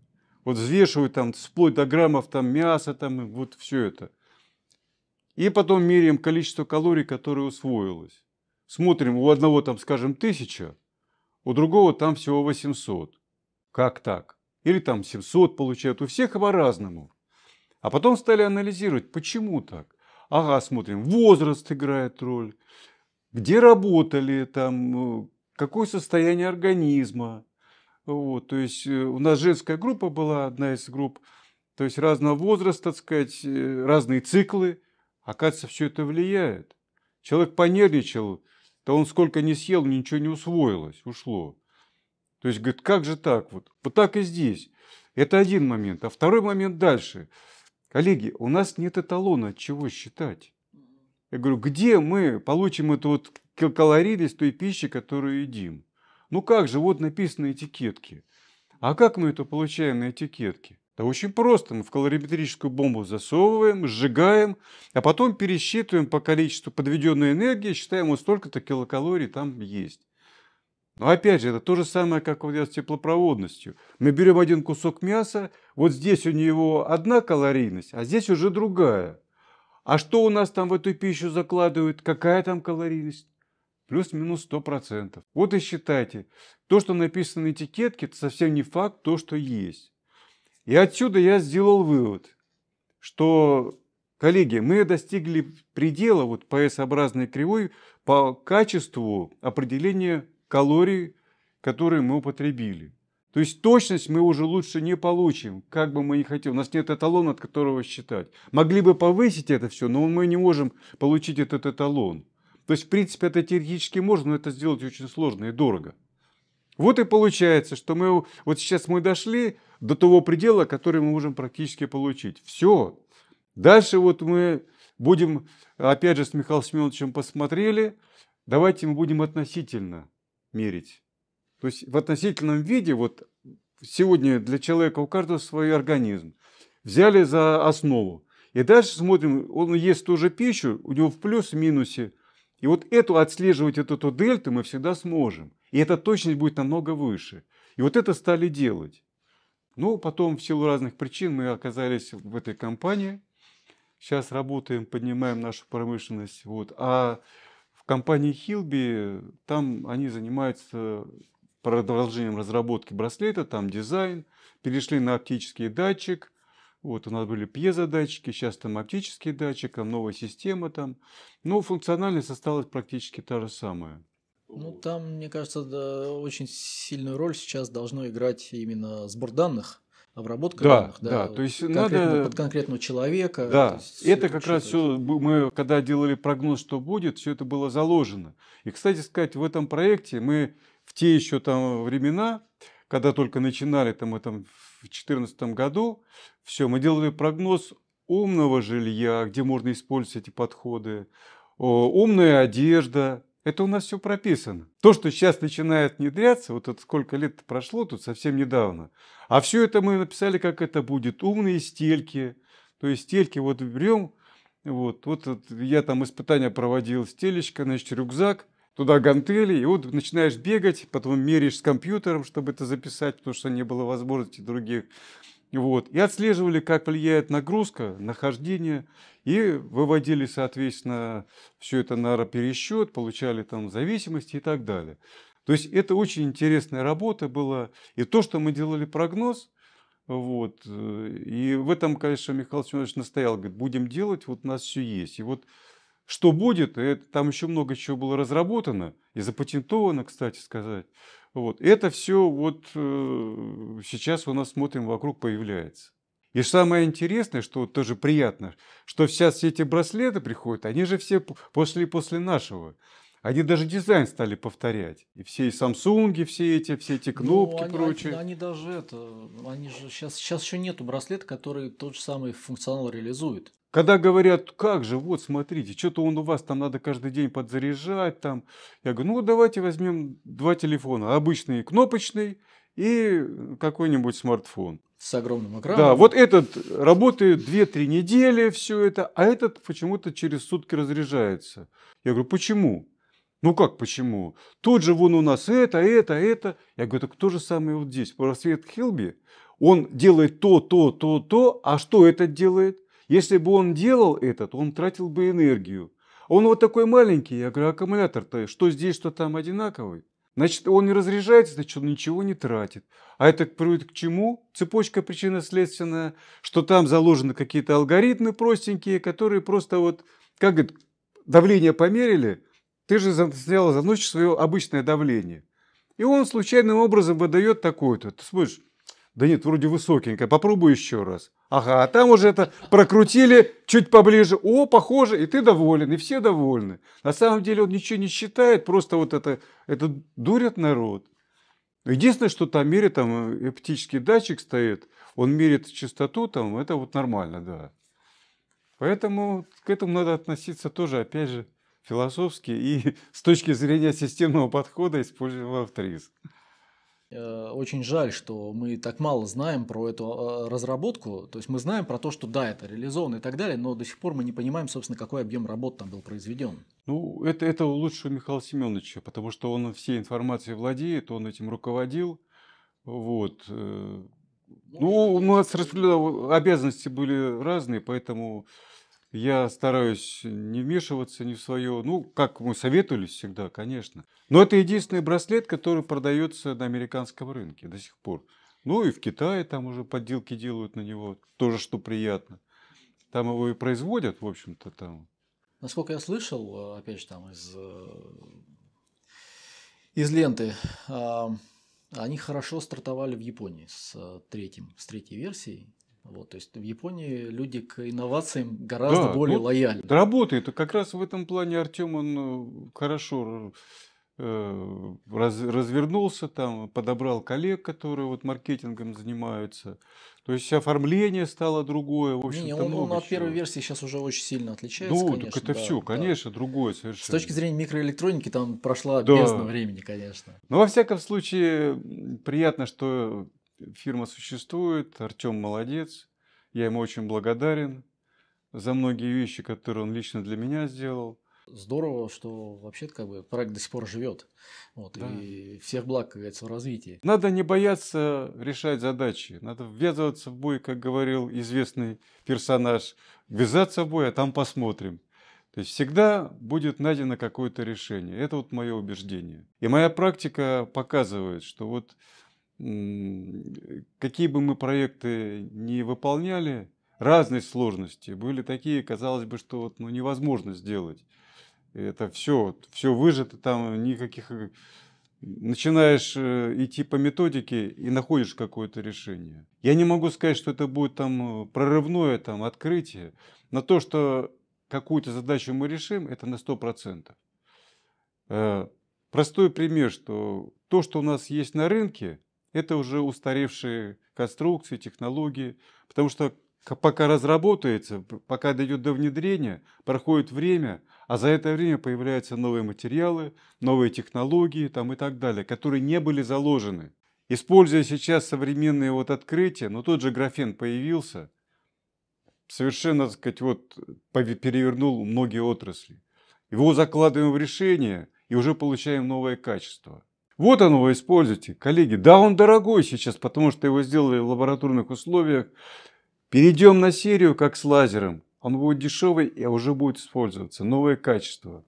Вот взвешивают там вплоть до граммов там мяса, там вот все это. И потом меряем количество калорий, которое усвоилось. Смотрим, у одного там, скажем, тысяча, у другого там всего 800. Как так? Или там 700 получают. У всех по-разному. А потом стали анализировать, почему так. Ага, смотрим, возраст играет роль, где работали, там, э, какое состояние организма. Вот, то есть э, у нас женская группа была, одна из групп, то есть разного возраста, так сказать, э, разные циклы. Оказывается, все это влияет. Человек понервничал, то он сколько не съел, ничего не усвоилось, ушло. То есть, говорит, как же так вот? Вот так и здесь. Это один момент. А второй момент дальше – коллеги, у нас нет эталона, чего считать. Я говорю, где мы получим эту вот калорийность той пищи, которую едим? Ну как же, вот написаны этикетки. А как мы это получаем на этикетке? Да очень просто. Мы в калориметрическую бомбу засовываем, сжигаем, а потом пересчитываем по количеству подведенной энергии, считаем, вот столько-то килокалорий там есть. Но опять же, это то же самое, как вот с теплопроводностью. Мы берем один кусок мяса, вот здесь у него одна калорийность, а здесь уже другая. А что у нас там в эту пищу закладывают? Какая там калорийность? Плюс-минус 100%. Вот и считайте. То, что написано на этикетке, это совсем не факт то, что есть. И отсюда я сделал вывод, что, коллеги, мы достигли предела вот по S-образной кривой по качеству определения калории, которые мы употребили. То есть точность мы уже лучше не получим, как бы мы ни хотели. У нас нет эталона, от которого считать. Могли бы повысить это все, но мы не можем получить этот эталон. То есть, в принципе, это теоретически можно, но это сделать очень сложно и дорого. Вот и получается, что мы вот сейчас мы дошли до того предела, который мы можем практически получить. Все. Дальше вот мы будем, опять же, с Михаилом Семеновичем посмотрели. Давайте мы будем относительно мерить. То есть в относительном виде вот сегодня для человека у каждого свой организм. Взяли за основу. И дальше смотрим, он ест ту же пищу, у него в плюс, минусе. И вот эту отслеживать, эту, эту дельту мы всегда сможем. И эта точность будет намного выше. И вот это стали делать. Ну, потом в силу разных причин мы оказались в этой компании. Сейчас работаем, поднимаем нашу промышленность. Вот. А компании Хилби, там они занимаются продолжением разработки браслета, там дизайн, перешли на оптический датчик. Вот у нас были пьезодатчики, сейчас там оптический датчик, там новая система там. Но функциональность осталась практически та же самая. Ну, там, мне кажется, да, очень сильную роль сейчас должно играть именно сбор данных обработка да, данных, да, да, то есть конкретно, надо под конкретного человека. Да, есть, это как раз все мы, когда делали прогноз, что будет, все это было заложено. И, кстати сказать, в этом проекте мы в те еще там времена, когда только начинали там это в 2014 году, все, мы делали прогноз умного жилья, где можно использовать эти подходы, умная одежда, это у нас все прописано. То, что сейчас начинает внедряться, вот это сколько лет прошло, тут совсем недавно. А все это мы написали, как это будет. Умные стельки. То есть стельки вот берем, вот, вот, вот я там испытания проводил, стелечка, значит, рюкзак, туда гантели, и вот начинаешь бегать, потом меряешь с компьютером, чтобы это записать, потому что не было возможности других. Вот, и отслеживали, как влияет нагрузка, нахождение, и выводили, соответственно, все это на пересчет, получали там зависимости и так далее. То есть это очень интересная работа была. И то, что мы делали прогноз, вот, э, и в этом, конечно, Михаил Семенович настоял, говорит, будем делать, вот у нас все есть. И вот что будет, это, там еще много чего было разработано и запатентовано, кстати сказать. Вот. Это все вот э, сейчас у нас смотрим вокруг появляется. И самое интересное, что тоже приятно, что сейчас все эти браслеты приходят, они же все после, и после нашего. Они даже дизайн стали повторять. И все и Samsung, все эти, все эти кнопки ну, и прочее. Они, они даже это, они же сейчас, сейчас еще нету браслета, который тот же самый функционал реализует. Когда говорят, как же, вот смотрите, что-то он у вас там надо каждый день подзаряжать там. Я говорю, ну давайте возьмем два телефона, обычный кнопочный и какой-нибудь смартфон. С огромным экраном. Да, вот этот работает 2-3 недели, все это, а этот почему-то через сутки разряжается. Я говорю, почему? Ну как почему? Тут же вон у нас это, это, это. Я говорю, так то же самое вот здесь. Просвет Хилби, он делает то, то, то, то, а что этот делает? Если бы он делал это, то он тратил бы энергию. Он вот такой маленький, я говорю, аккумулятор-то что здесь, что там одинаковый. Значит, он не разряжается, значит, он ничего не тратит. А это приводит к чему? Цепочка причинно-следственная, что там заложены какие-то алгоритмы простенькие, которые просто вот, как говорит, давление померили, ты же сначала заносишь свое обычное давление. И он случайным образом выдает такое-то. Ты смотришь, да нет, вроде высокенькая, попробую еще раз. Ага, а там уже это прокрутили чуть поближе. О, похоже, и ты доволен, и все довольны. На самом деле он ничего не считает, просто вот это, это дурят народ. Единственное, что там мерит, там оптический э, датчик стоит, он мерит частоту, там, это вот нормально, да. Поэтому к этому надо относиться тоже, опять же, философски и *laughs* с точки зрения системного подхода использования авторизма. Э, очень жаль, что мы так мало знаем про эту а, а, разработку. То есть мы знаем про то, что да, это реализовано и так далее, но до сих пор мы не понимаем, собственно, какой объем работ там был произведен. Ну, это, это лучше у Михаила Семеновича, потому что он всей информацией владеет, он этим руководил. Вот. Э. Ну, ну, у нас распределенные обязанности были разные, поэтому я стараюсь не вмешиваться не в свое, ну, как мы советовались всегда, конечно. Но это единственный браслет, который продается на американском рынке до сих пор. Ну и в Китае там уже подделки делают на него, тоже что приятно. Там его и производят, в общем-то, там. Насколько я слышал, а, опять же, там из, э, из ленты, а, они хорошо стартовали в Японии с, э, третьим, с третьей версией. Вот, то есть в Японии люди к инновациям гораздо да, более вот ну, лояльны. Работает. Как раз в этом плане Артем он э, хорошо э, раз, развернулся, там, подобрал коллег, которые вот маркетингом занимаются. То есть оформление стало другое. В общем, не, он, он от первой версии сейчас уже очень сильно отличается. Ну, конечно, так это да, все, да. конечно, другое совершенно. С точки зрения микроэлектроники там прошла да. бездна времени, конечно. Но ну, во всяком случае, приятно, что фирма существует, Артем молодец, я ему очень благодарен за многие вещи, которые он лично для меня сделал. Здорово, что вообще как бы проект до сих пор живет. Вот, да. И всех благ, как говорится, в развитии. Надо не бояться решать задачи. Надо ввязываться в бой, как говорил известный персонаж. Ввязаться в бой, а там посмотрим. То есть всегда будет найдено какое-то решение. Это вот мое убеждение. И моя практика показывает, что вот какие бы мы проекты не выполняли, разной сложности. Были такие, казалось бы, что вот, ну, невозможно сделать. Это все, все выжато, там никаких... Э, начинаешь э, идти по методике и находишь какое-то решение. Я не могу сказать, что это будет там э, прорывное там, открытие, но то, что какую-то задачу мы решим, это на 100%. Простой пример, что то, что у нас есть на рынке, это уже устаревшие конструкции, технологии, потому что пока разработается, пока дойдет до внедрения, проходит время, а за это время появляются новые материалы, новые технологии там, и так далее, которые не были заложены. Используя сейчас современные вот открытия, но тот же графен появился, совершенно, так сказать, вот перевернул многие отрасли. Его закладываем в решение и уже получаем новое качество. Вот оно вы используете, коллеги. Да, он дорогой сейчас, потому что его сделали в лабораторных условиях. Перейдем на серию, как с лазером. Он будет дешевый и уже будет использоваться. Новое качество.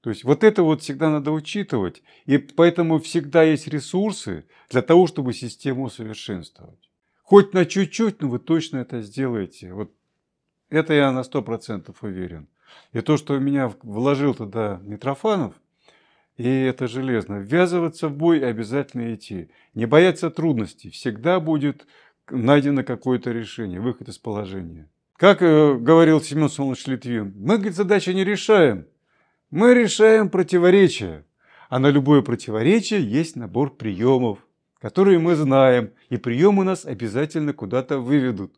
То есть вот это вот всегда надо учитывать. И поэтому всегда есть ресурсы для того, чтобы систему совершенствовать, Хоть на чуть-чуть, но вы точно это сделаете. Вот это я на 100% уверен. И то, что у меня вложил тогда Митрофанов, и это железно. Ввязываться в бой обязательно идти. Не бояться трудностей. Всегда будет найдено какое-то решение, выход из положения. Как э, говорил Семен Солонович Литвин, мы, говорит, задачи не решаем. Мы решаем противоречия. А на любое противоречие есть набор приемов, которые мы знаем. И приемы нас обязательно куда-то выведут.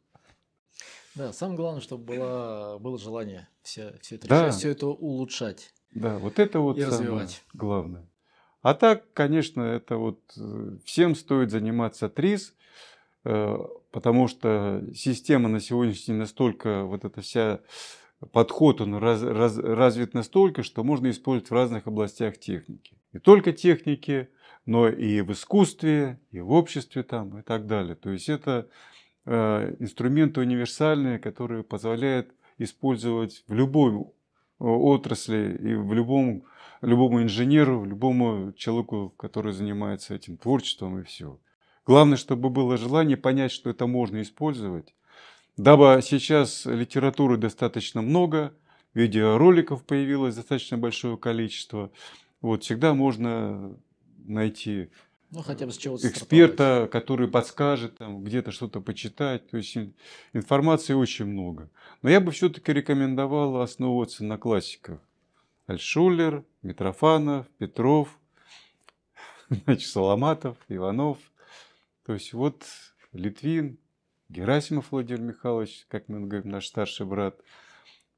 Да, самое главное, чтобы было, было желание все, все, это да. все это улучшать. Да, вот это вот и развивать. главное. А так, конечно, это вот э, всем стоит заниматься ТРИС, э, потому что система на сегодняшний день настолько, вот эта вся подход, он раз, раз, развит настолько, что можно использовать в разных областях техники. Не только техники, но и в искусстве, и в обществе там, и так далее. То есть это э, инструменты универсальные, которые позволяют использовать в любой отрасли и в любом, любому инженеру, любому человеку, который занимается этим творчеством и все. Главное, чтобы было желание понять, что это можно использовать. Дабы сейчас литературы достаточно много, видеороликов появилось достаточно большое количество. Вот всегда можно найти ну, хотя бы с чего эксперта, который подскажет, там, где-то что-то почитать. То есть информации очень много. Но я бы все-таки рекомендовал основываться на классиках. Альшулер, Митрофанов, Петров, *laughs* значит, Соломатов, Иванов. То есть вот Литвин, Герасимов Владимир Михайлович, как мы говорим, наш старший брат.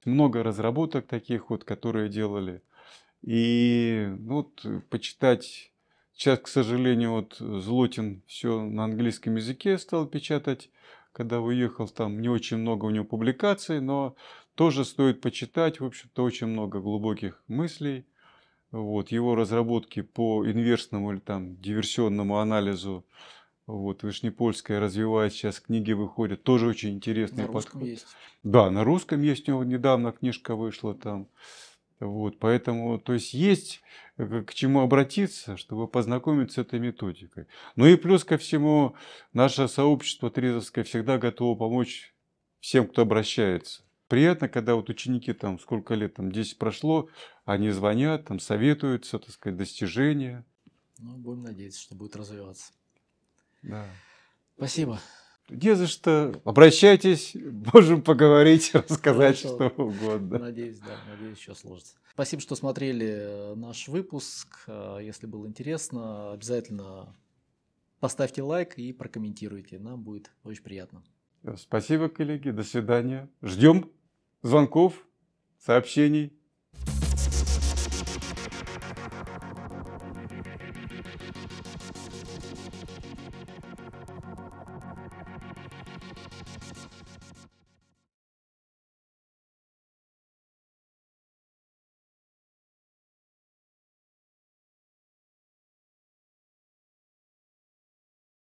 Много разработок таких вот, которые делали. И ну, вот, э, почитать Сейчас, к сожалению, вот э, Злотин все на английском языке стал печатать. Когда уехал, там не очень много у него публикаций, но тоже стоит почитать. В общем-то, очень много глубоких мыслей. Вот, его разработки по инверсному или там диверсионному анализу вот, Вышнепольская развивает сейчас, книги выходят, тоже очень интересные. На русском подход. есть. Да, на русском есть, у него недавно книжка вышла там. Вот, поэтому, то есть есть э, к чему обратиться, чтобы познакомиться с этой методикой. Ну и плюс ко всему, наше сообщество Трезовское всегда готово помочь всем, кто обращается. Приятно, когда вот ученики там сколько лет, там 10 прошло, они звонят, там советуются, так сказать, достижения. Ну, будем надеяться, что будет развиваться. Да. Спасибо не за что. Обращайтесь, можем поговорить, *laughs* рассказать Хорошо. что угодно. Надеюсь, да, надеюсь, еще сложится. Спасибо, что смотрели э, наш выпуск. Э, если было интересно, обязательно поставьте лайк и прокомментируйте. Нам будет очень приятно. Э, спасибо, коллеги. До свидания. Ждем звонков, сообщений.